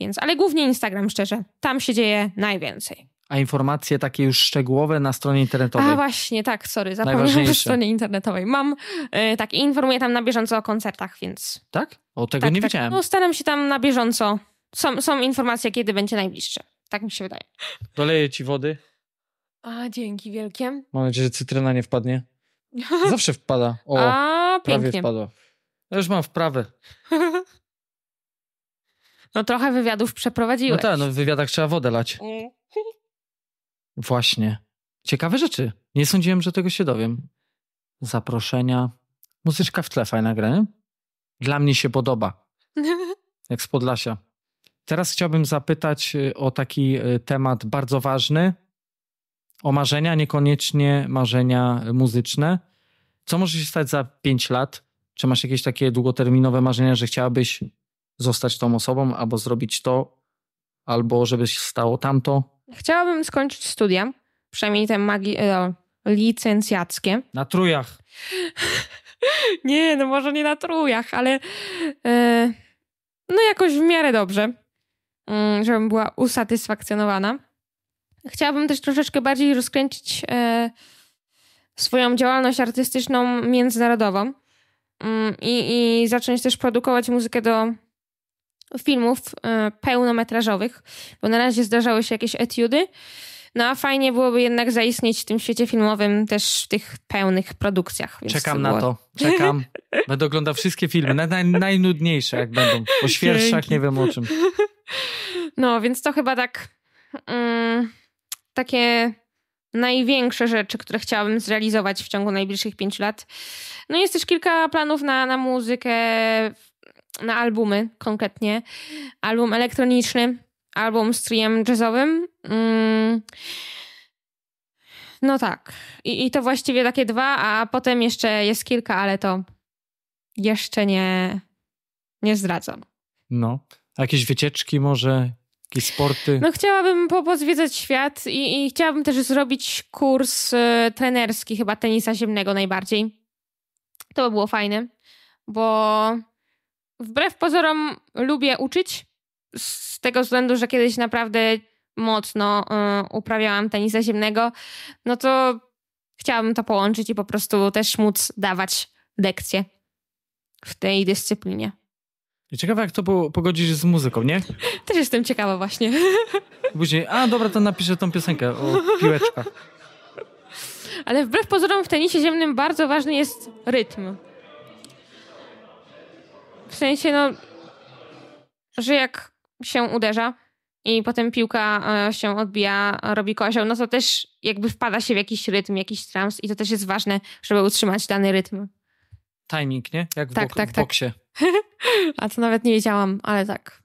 więc, ale głównie Instagram, szczerze. Tam się dzieje najwięcej. A informacje takie już szczegółowe na stronie internetowej. A właśnie, tak, sorry, zapomniałam o stronie internetowej. Mam, yy, tak, informuję tam na bieżąco o koncertach, więc... Tak? O, tego tak, nie tak. wiedziałem. No, staram się tam na bieżąco są, są informacje, kiedy będzie najbliższe. Tak mi się wydaje. Doleję ci wody. A, dzięki wielkie. Mam nadzieję, że cytryna nie wpadnie. Zawsze wpada. O, A, prawie pięknie. wpadła. Ja już mam wprawę. No trochę wywiadów przeprowadziłeś. No tak, no w wywiadach trzeba wodę lać. Mm. Właśnie. Ciekawe rzeczy. Nie sądziłem, że tego się dowiem. Zaproszenia. Muzyczka w tle fajna gra, Dla mnie się podoba. Jak z Podlasia. Teraz chciałbym zapytać y, o taki y, temat bardzo ważny, o marzenia, niekoniecznie marzenia y, muzyczne. Co może się stać za 5 lat? Czy masz jakieś takie długoterminowe marzenia, że chciałabyś zostać tą osobą, albo zrobić to, albo żeby się stało tamto? Chciałabym skończyć studia, przynajmniej te magi- e, licencjackie. Na trójach. nie, no może nie na trójach, ale e, no jakoś w miarę dobrze. Mm, żebym była usatysfakcjonowana. Chciałabym też troszeczkę bardziej rozkręcić e, swoją działalność artystyczną międzynarodową mm, i, i zacząć też produkować muzykę do filmów e, pełnometrażowych, bo na razie zdarzały się jakieś etiudy. No a fajnie byłoby jednak zaistnieć w tym świecie filmowym też w tych pełnych produkcjach. Czekam to na to. Czekam. Będę oglądał wszystkie filmy, naj, najnudniejsze jak będą. O świerszach, nie wiem o czym. No, więc to chyba tak. Mm, takie największe rzeczy, które chciałabym zrealizować w ciągu najbliższych pięciu lat. No jest też kilka planów na, na muzykę, na albumy konkretnie. Album elektroniczny, album z trijem jazzowym. Mm. No tak. I, I to właściwie takie dwa, a potem jeszcze jest kilka, ale to jeszcze nie, nie zdradzam. No jakieś wycieczki może? Jakieś sporty? No chciałabym po pozwiedzać świat i, i, chciałabym też zrobić kurs y, trenerski, chyba tenisa ziemnego najbardziej. To by było fajne, bo wbrew pozorom lubię uczyć z tego względu, że kiedyś naprawdę mocno y, uprawiałam tenisa ziemnego, no to chciałabym to połączyć i po prostu też móc dawać lekcje w tej dyscyplinie. Ciekawe, jak to pogodzić z muzyką, nie? Też jestem ciekawa właśnie. Później, a dobra, to napiszę tą piosenkę o piłeczkach. Ale wbrew pozorom w tenisie ziemnym bardzo ważny jest rytm. W sensie, no, że jak się uderza i potem piłka e, się odbija, robi kozioł, no to też jakby wpada się w jakiś rytm, jakiś trans i to też jest ważne, żeby utrzymać dany rytm timing, nie? Jak w, tak, bok tak, w tak. boksie. Tak. A to nawet nie wiedziałam, ale tak.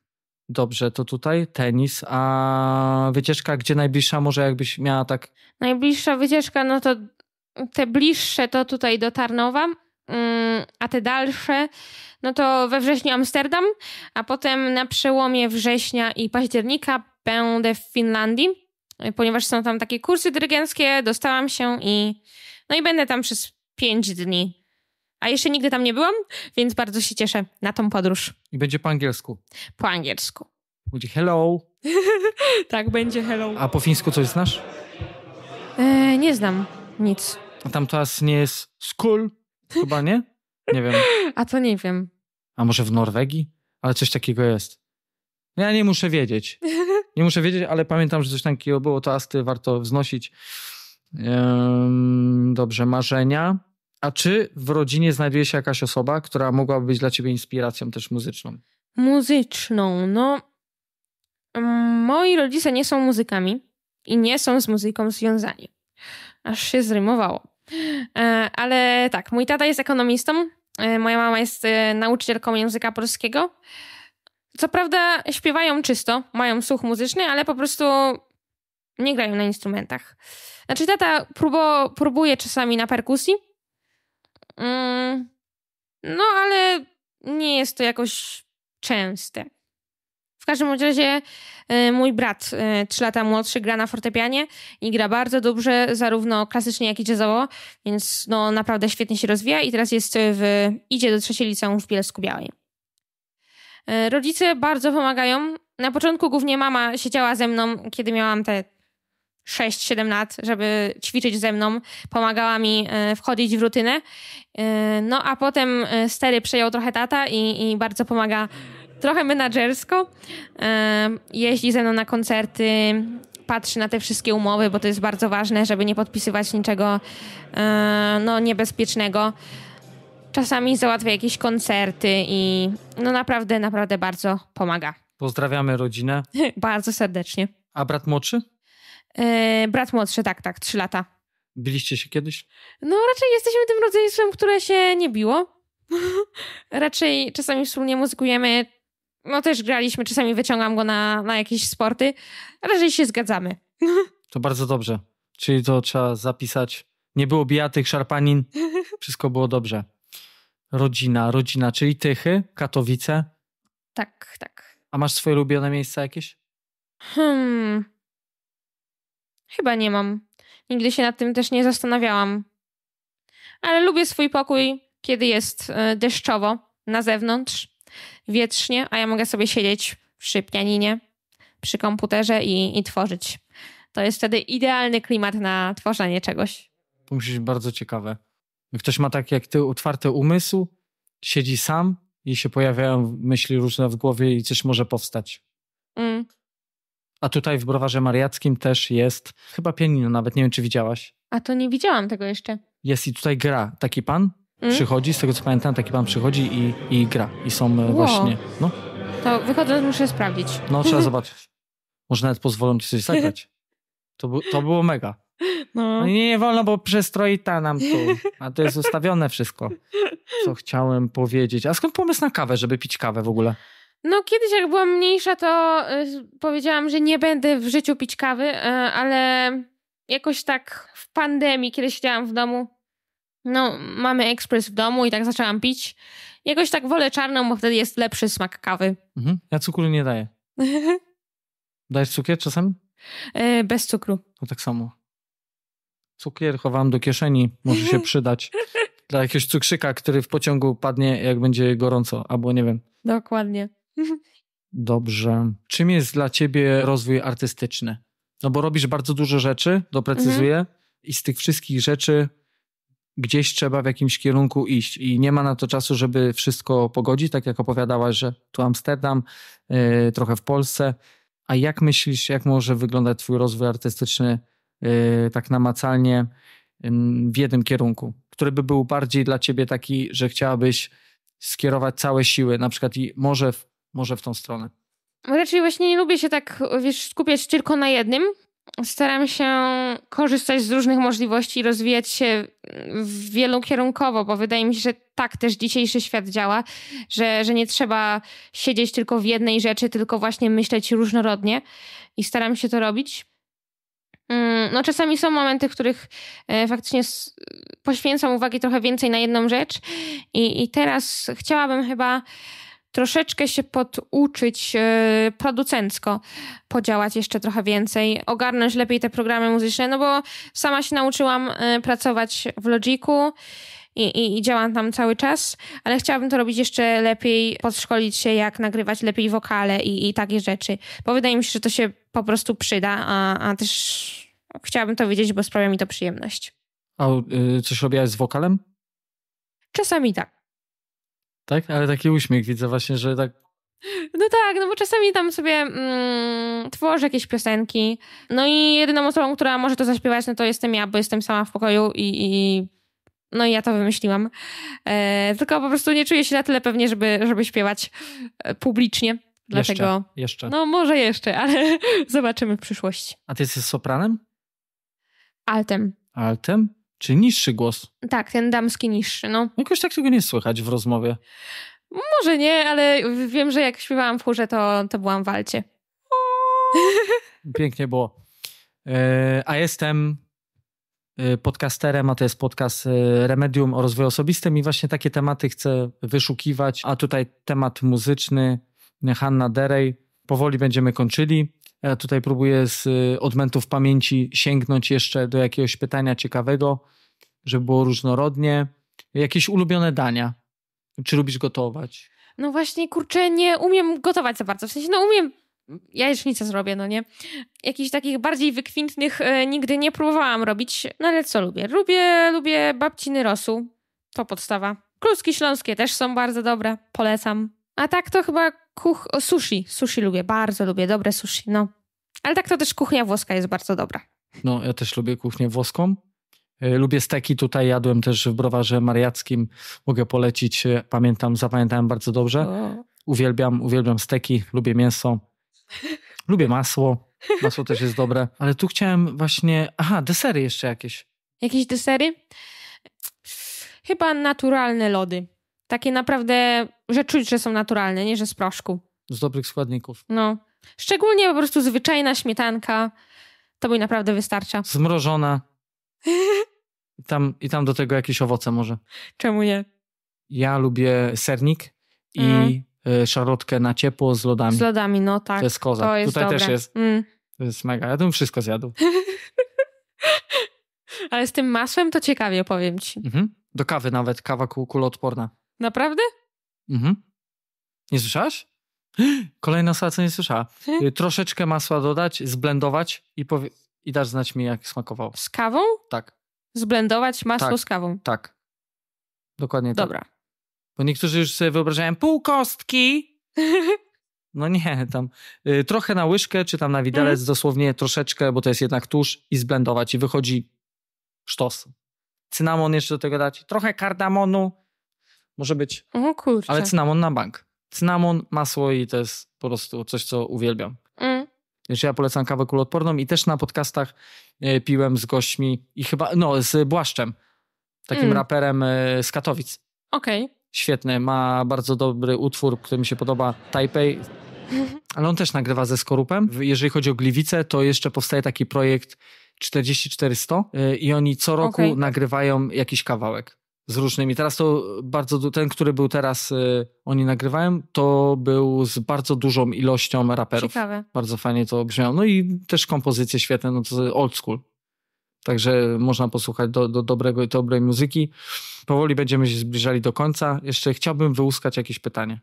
Dobrze, to tutaj tenis, a wycieczka gdzie najbliższa może jakbyś miała tak? Najbliższa wycieczka, no to te bliższe to tutaj do Tarnowa, mm, a te dalsze no to we wrześniu Amsterdam, a potem na przełomie września i października będę w Finlandii, no ponieważ są tam takie kursy dyrygenckie, dostałam się i no i będę tam przez pięć dni. A jeszcze nigdy tam nie byłam, więc bardzo się cieszę na tą podróż. I będzie po angielsku. Po angielsku. Będzie hello. tak, będzie hello. A po fińsku coś znasz? E, nie znam nic. A tam as nie jest school? Chyba nie? Nie wiem. A to nie wiem. A może w Norwegii? Ale coś takiego jest. Ja nie muszę wiedzieć. Nie muszę wiedzieć, ale pamiętam, że coś takiego było, to asty warto wznosić. dobrze, marzenia. A czy w rodzinie znajduje się jakaś osoba, która mogłaby być dla ciebie inspiracją też muzyczną? Muzyczną, no. Mm, moi rodzice nie są muzykami i nie są z muzyką związani. Aż się zrymowało. E, ale tak, mój tata jest ekonomistą, e, moja mama jest e, nauczycielką języka polskiego. Co prawda śpiewają czysto, mają słuch muzyczny, ale po prostu nie grają na instrumentach. Znaczy tata próbo, próbuje czasami na perkusji, Mm, no, ale nie jest to jakoś częste. W każdym razie e, mój brat, e, trzy lata młodszy, gra na fortepianie i gra bardzo dobrze, zarówno klasycznie, jak i jazzowo, więc no, naprawdę świetnie się rozwija i teraz jest w, idzie do trzeciej liceum w Bielsku Białej. E, rodzice bardzo pomagają. Na początku głównie mama siedziała ze mną, kiedy miałam te 6-7 lat, żeby ćwiczyć ze mną, pomagała mi e, wchodzić w rutynę. E, no a potem e, stery przejął trochę tata i, i bardzo pomaga trochę menadżersko. Jeździ ze mną na koncerty, patrzy na te wszystkie umowy, bo to jest bardzo ważne, żeby nie podpisywać niczego no, niebezpiecznego. Czasami załatwia jakieś koncerty i no naprawdę, naprawdę bardzo pomaga. Pozdrawiamy rodzinę. bardzo serdecznie. A brat młodszy? Yy, brat młodszy, tak, tak, trzy lata. Biliście się kiedyś? No raczej jesteśmy tym rodzeństwem, które się nie biło. raczej czasami wspólnie muzykujemy. No też graliśmy, czasami wyciągam go na, na jakieś sporty. Raczej się zgadzamy. to bardzo dobrze. Czyli to trzeba zapisać. Nie było bijatych, szarpanin. Wszystko było dobrze. Rodzina, rodzina, czyli Tychy, Katowice. Tak, tak. A masz swoje ulubione miejsca jakieś? Hmm. Chyba nie mam. Nigdy się nad tym też nie zastanawiałam. Ale lubię swój pokój, kiedy jest e, deszczowo na zewnątrz, wietrznie, a ja mogę sobie siedzieć przy pianinie, przy komputerze i, i tworzyć. To jest wtedy idealny klimat na tworzenie czegoś. To musi być bardzo ciekawe. Ktoś ma tak jak ty otwarty umysł, siedzi sam i się pojawiają myśli różne w głowie i coś może powstać. Mm. A tutaj w Browarze Mariackim też jest chyba pianino, nawet nie wiem, czy widziałaś. A to nie widziałam tego jeszcze. Jest i tutaj gra taki pan, Mm. przychodzi, z tego co pamiętam, taki pan przychodzi i, i gra. I są e, wow. właśnie. No. To wychodząc muszę sprawdzić. No trzeba zobaczyć. Może nawet pozwolą ci coś zagrać. To, to było mega. No. no. nie, nie wolno, bo przestroi ta nam tu. A to jest ustawione wszystko, co chciałem powiedzieć. A skąd pomysł na kawę, żeby pić kawę w ogóle? No, kiedyś jak byłam mniejsza, to y, powiedziałam, że nie będę w życiu pić kawy, y, ale jakoś tak w pandemii, kiedy siedziałam w domu, no, mamy ekspres w domu i tak zaczęłam pić. Jakoś tak wolę czarną, bo wtedy jest lepszy smak kawy. Mhm. Ja cukru nie daję. Dajesz cukier czasem? Y, bez cukru. No tak samo. Cukier chowam do kieszeni, może się przydać dla jakiegoś cukrzyka, który w pociągu padnie, jak będzie gorąco, albo nie wiem. Dokładnie. Dobrze. Czym jest dla ciebie rozwój artystyczny? No bo robisz bardzo dużo rzeczy, doprecyzuję, mhm. i z tych wszystkich rzeczy gdzieś trzeba w jakimś kierunku iść i nie ma na to czasu, żeby wszystko pogodzić, tak jak opowiadałaś, że tu Amsterdam, yy, trochę w Polsce. A jak myślisz, jak może wyglądać twój rozwój artystyczny yy, tak namacalnie yy, w jednym kierunku, który by był bardziej dla ciebie taki, że chciałabyś skierować całe siły, na przykład i może w może w tą stronę? Raczej właśnie nie lubię się tak, wiesz, skupiać tylko na jednym. Staram się korzystać z różnych możliwości i rozwijać się wielokierunkowo, bo wydaje mi się, że tak też dzisiejszy świat działa, że, że nie trzeba siedzieć tylko w jednej rzeczy, tylko właśnie myśleć różnorodnie i staram się to robić. Mm, no, czasami są momenty, w których e, faktycznie poświęcam uwagi trochę więcej na jedną rzecz, i, i teraz chciałabym chyba troszeczkę się poduczyć e, producencko, podziałać jeszcze trochę więcej, ogarnąć lepiej te programy muzyczne, no bo sama się nauczyłam e, pracować w Logiku. I, i, i, działam tam cały czas, ale chciałabym to robić jeszcze lepiej, podszkolić się, jak nagrywać lepiej wokale i, i takie rzeczy, bo wydaje mi się, że to się po prostu przyda, a, a też chciałabym to wiedzieć, bo sprawia mi to przyjemność. A y, coś robiłaś z wokalem? Czasami tak. Tak? Ale taki uśmiech widzę właśnie, że tak no tak, no bo czasami tam sobie mm, tworzę jakieś piosenki. No i jedyną osobą, która może to zaśpiewać, no to jestem ja, bo jestem sama w pokoju i. i no i ja to wymyśliłam. E, tylko po prostu nie czuję się na tyle pewnie, żeby, żeby śpiewać e, publicznie. Dlatego. Jeszcze, jeszcze. No może jeszcze, ale zobaczymy w przyszłości. A ty jesteś sopranem? Altem. Altem? Czyli niższy głos. Tak, ten damski niższy, no. Jakoś tak tego nie słychać w rozmowie. Może nie, ale wiem, że jak śpiewałam w chórze, to, to byłam w walcie. Pięknie było. E, a jestem e, podcasterem, a to jest podcast e, Remedium o rozwoju osobistym i właśnie takie tematy chcę wyszukiwać. A tutaj temat muzyczny Hanna Derej. Powoli będziemy kończyli. Ja tutaj próbuję z y, odmentów pamięci sięgnąć jeszcze do jakiegoś pytania ciekawego, żeby było różnorodnie. Jakieś ulubione dania? Czy lubisz gotować? No właśnie, kurczę, nie umiem gotować za bardzo. W sensie, no umiem Ja nie zrobię, no nie? Jakichś takich bardziej wykwintnych y, nigdy nie próbowałam robić, no ale co lubię? Lubię, lubię babciny rosół, to podstawa. Kluski śląskie też są bardzo dobre, polecam. A tak to chyba kuch... O, sushi. Sushi lubię, bardzo lubię, dobre sushi, no. Ale tak to też kuchnia włoska jest bardzo dobra. No, ja też lubię kuchnię włoską. E, lubię steki, tutaj jadłem też w browarze mariackim, mogę polecić, e, pamiętam, zapamiętałem bardzo dobrze. O. Uwielbiam, uwielbiam steki, lubię mięso, lubię masło, masło też jest dobre. Ale tu chciałem właśnie, aha, desery jeszcze jakieś. Jakieś desery? Chyba naturalne lody. Takie naprawdę, że czuć, że są naturalne, nie że z proszku. Z dobrych składników. No. Szczególnie po prostu zwyczajna śmietanka. To mi naprawdę wystarcza. Zmrożona. I tam, I tam do tego jakieś owoce może. Czemu nie? Ja lubię sernik i mm. na ciepło z lodami. Z lodami, no tak. To jest koza. To jest Tutaj dobre. też jest. Mm. To jest mega. Ja bym wszystko zjadł. Ale z tym masłem to ciekawie, powiem ci. Mhm. Do kawy nawet. Kawa kuloodporna. Naprawdę? Mhm. Nie słyszałaś? Kolejna osoba, co nie słyszała. Hm? Y, troszeczkę masła dodać, zblendować i, powie- i dasz znać mi, jak smakował. Z kawą? Tak. Zblendować masło tak, z kawą? Tak. Dokładnie tak. Dobra. Bo niektórzy już sobie wyobrażają pół kostki. No nie, tam y, trochę na łyżkę, czy tam na widelec, mhm. dosłownie troszeczkę, bo to jest jednak tusz i zblendować i wychodzi sztos. Cynamon jeszcze do tego dać, trochę kardamonu, może być. O kurczę. Ale cynamon na bank. Cynamon, masło i to jest po prostu coś, co uwielbiam. Mm. ja polecam kawę kuloodporną i też na podcastach e, piłem z gośćmi i chyba, no, z Błaszczem, takim mm. raperem e, z Katowic. Okej. Okay. Świetny, ma bardzo dobry utwór, który mi się podoba, Taipei. Ale on też nagrywa ze Skorupem. Jeżeli chodzi o Gliwice, to jeszcze powstaje taki projekt 4400 e, i oni co roku okay. nagrywają jakiś kawałek z różnymi. Teraz to bardzo, ten, który był teraz, y, oni nagrywają, to był z bardzo dużą ilością raperów. Ciekawe. Bardzo fajnie to brzmiało. No i też kompozycje świetne, no to old school. Także można posłuchać do, do dobrego, dobrej muzyki. Powoli będziemy się zbliżali do końca. Jeszcze chciałbym wyłuskać jakieś pytanie.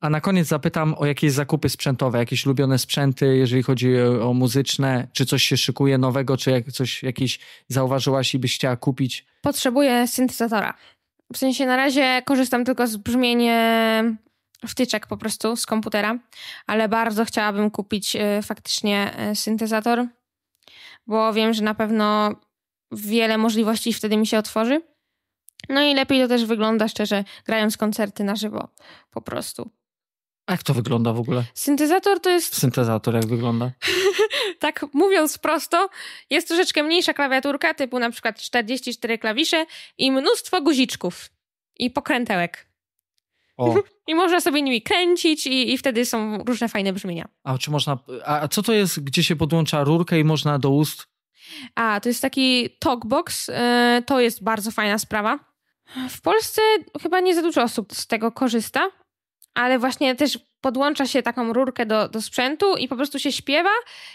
A na koniec zapytam o jakieś zakupy sprzętowe, jakieś ulubione sprzęty, jeżeli chodzi o, muzyczne, czy coś się szykuje nowego, czy jak coś jakiś zauważyłaś i byś chciała kupić? Potrzebuję syntezatora. W sensie na razie korzystam tylko z brzmienia wtyczek po prostu z komputera, ale bardzo chciałabym kupić y, faktycznie y, syntezator, bo wiem, że na pewno wiele możliwości wtedy mi się otworzy. No i lepiej to też wygląda szczerze, grając koncerty na żywo po prostu. A jak to wygląda w ogóle? Syntezator to jest. Syntezator jak wygląda? tak mówiąc prosto, jest troszeczkę mniejsza klawiaturka, typu na przykład 44 klawisze i mnóstwo guziczków i pokrętełek. O. I można sobie nimi kręcić i, i wtedy są różne fajne brzmienia. A czy można. A co to jest, gdzie się podłącza rurkę i można do ust? A, to jest taki talkbox. E, to jest bardzo fajna sprawa. W Polsce chyba nie za dużo osób z tego korzysta, ale właśnie też podłącza się taką rurkę do, do sprzętu i po prostu się śpiewa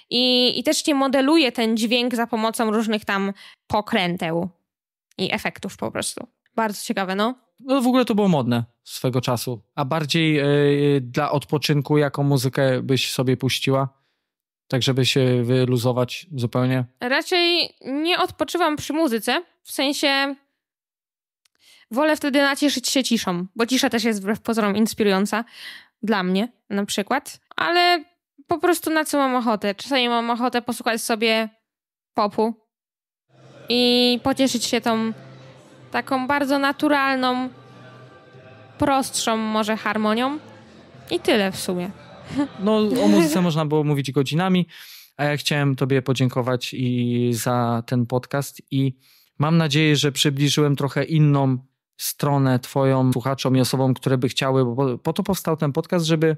i, i też cię modeluje ten dźwięk za pomocą różnych tam pokręteł i efektów po prostu. Bardzo ciekawe, no. No w ogóle to było modne swego czasu. A bardziej yy, dla odpoczynku, jaką muzykę byś sobie puściła? Tak, żeby się wyluzować zupełnie? Raczej nie odpoczywam przy muzyce. W sensie wolę wtedy nacieszyć się ciszą, bo cisza też jest wbrew pozorom inspirująca dla mnie na przykład, ale po prostu na co mam ochotę. Czasami mam ochotę posłuchać sobie popu i pocieszyć się tą taką bardzo naturalną, prostszą może harmonią i tyle w sumie. No o muzyce można było mówić godzinami, a ja chciałem tobie podziękować i za ten podcast i mam nadzieję, że przybliżyłem trochę inną stronę Twoją słuchaczom i osobom, które by chciały, bo po to powstał ten podcast, żeby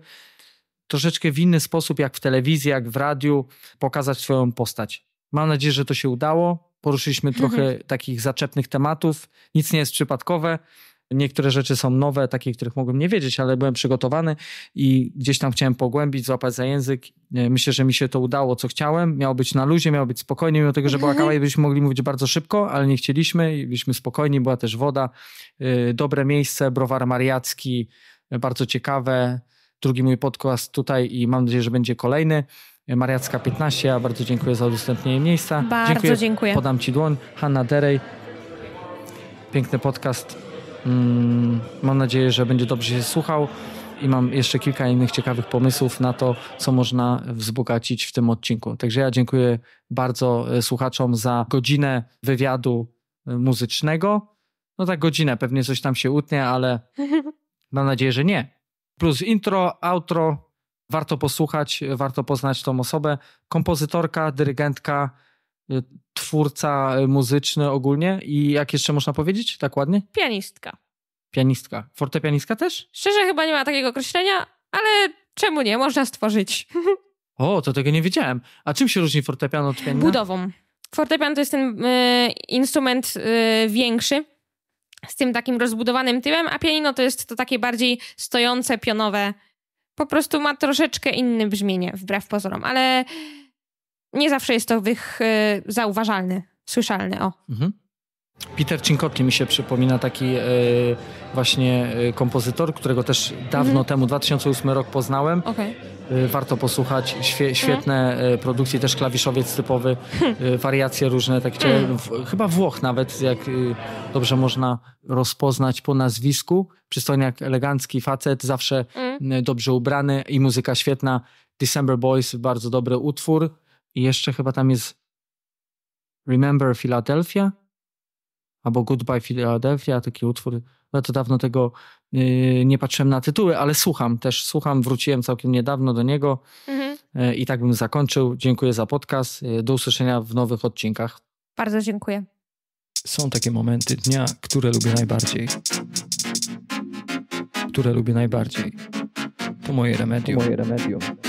troszeczkę w inny sposób, jak w telewizji, jak w radiu, pokazać Twoją postać. Mam nadzieję, że to się udało. Poruszyliśmy mhm. trochę takich zaczepnych tematów. Nic nie jest przypadkowe. Niektóre rzeczy są nowe, takie, których mogłem nie wiedzieć, ale byłem przygotowany i gdzieś tam chciałem pogłębić, złapać za język. Myślę, że mi się to udało, co chciałem. Miało być na luzie, miało być spokojnie, mimo tego, że była kawa i byśmy mogli mówić bardzo szybko, ale nie chcieliśmy byliśmy spokojni. Była też woda, y, dobre miejsce, browar mariacki, bardzo ciekawe. Drugi mój podcast tutaj i mam nadzieję, że będzie kolejny. Mariacka 15. Ja bardzo dziękuję za udostępnienie miejsca. Bardzo dziękuję. dziękuję. Podam Ci dłoń. Hanna Derej. Piękny podcast. Mm, mam nadzieję, że będzie dobrze się słuchał i mam jeszcze kilka innych ciekawych pomysłów na to, co można wzbogacić w tym odcinku. Także ja dziękuję bardzo e, słuchaczom za godzinę wywiadu e, muzycznego. No tak, godzinę, pewnie coś tam się utnie, ale mam nadzieję, że nie. Plus intro, outro, warto posłuchać, warto poznać tą osobę. Kompozytorka, dyrygentka, Y, twórca y, muzyczny ogólnie i jak jeszcze można powiedzieć tak ładnie? Pianistka. Pianistka. Fortepianistka też? Szczerze chyba nie ma takiego określenia, ale czemu nie? Można stworzyć. O, to tego nie wiedziałem. A czym się różni fortepian od pianina? Budową. Fortepian to jest ten y, instrument y, większy, z tym takim rozbudowanym tyłem, a pianino to jest to takie bardziej stojące, pionowe. Po prostu ma troszeczkę inne brzmienie, wbrew pozorom, ale nie zawsze jest to wych e, zauważalny, słyszalny. O. Mhm. Peter Cinkotli mi się przypomina taki e, właśnie e, kompozytor, którego też dawno mhm. temu, 2008 rok poznałem. Okay. warto posłuchać. Świe, mhm. świetne mhm. produkcje, też klawiszowiec typowy, hmm. wariacje różne, tak gdzie, hmm. w, chyba Włoch nawet, jak dobrze można rozpoznać po nazwisku. Przystojny jak elegancki facet, zawsze hmm. dobrze ubrany i muzyka świetna. December Boys, bardzo dobry utwór i jeszcze chyba tam jest Remember Philadelphia albo Goodbye Philadelphia, taki utwór. Ja to dawno tego yy, nie patrzyłem na tytuły, ale słucham też, słucham. Wróciłem całkiem niedawno do niego mhm. yy, i tak bym zakończył. Dziękuję za podcast. Yy, do usłyszenia w nowych odcinkach. Bardzo dziękuję. Są takie momenty dnia, które lubię najbardziej. Które lubię najbardziej. To moje remedium. To moje remedium.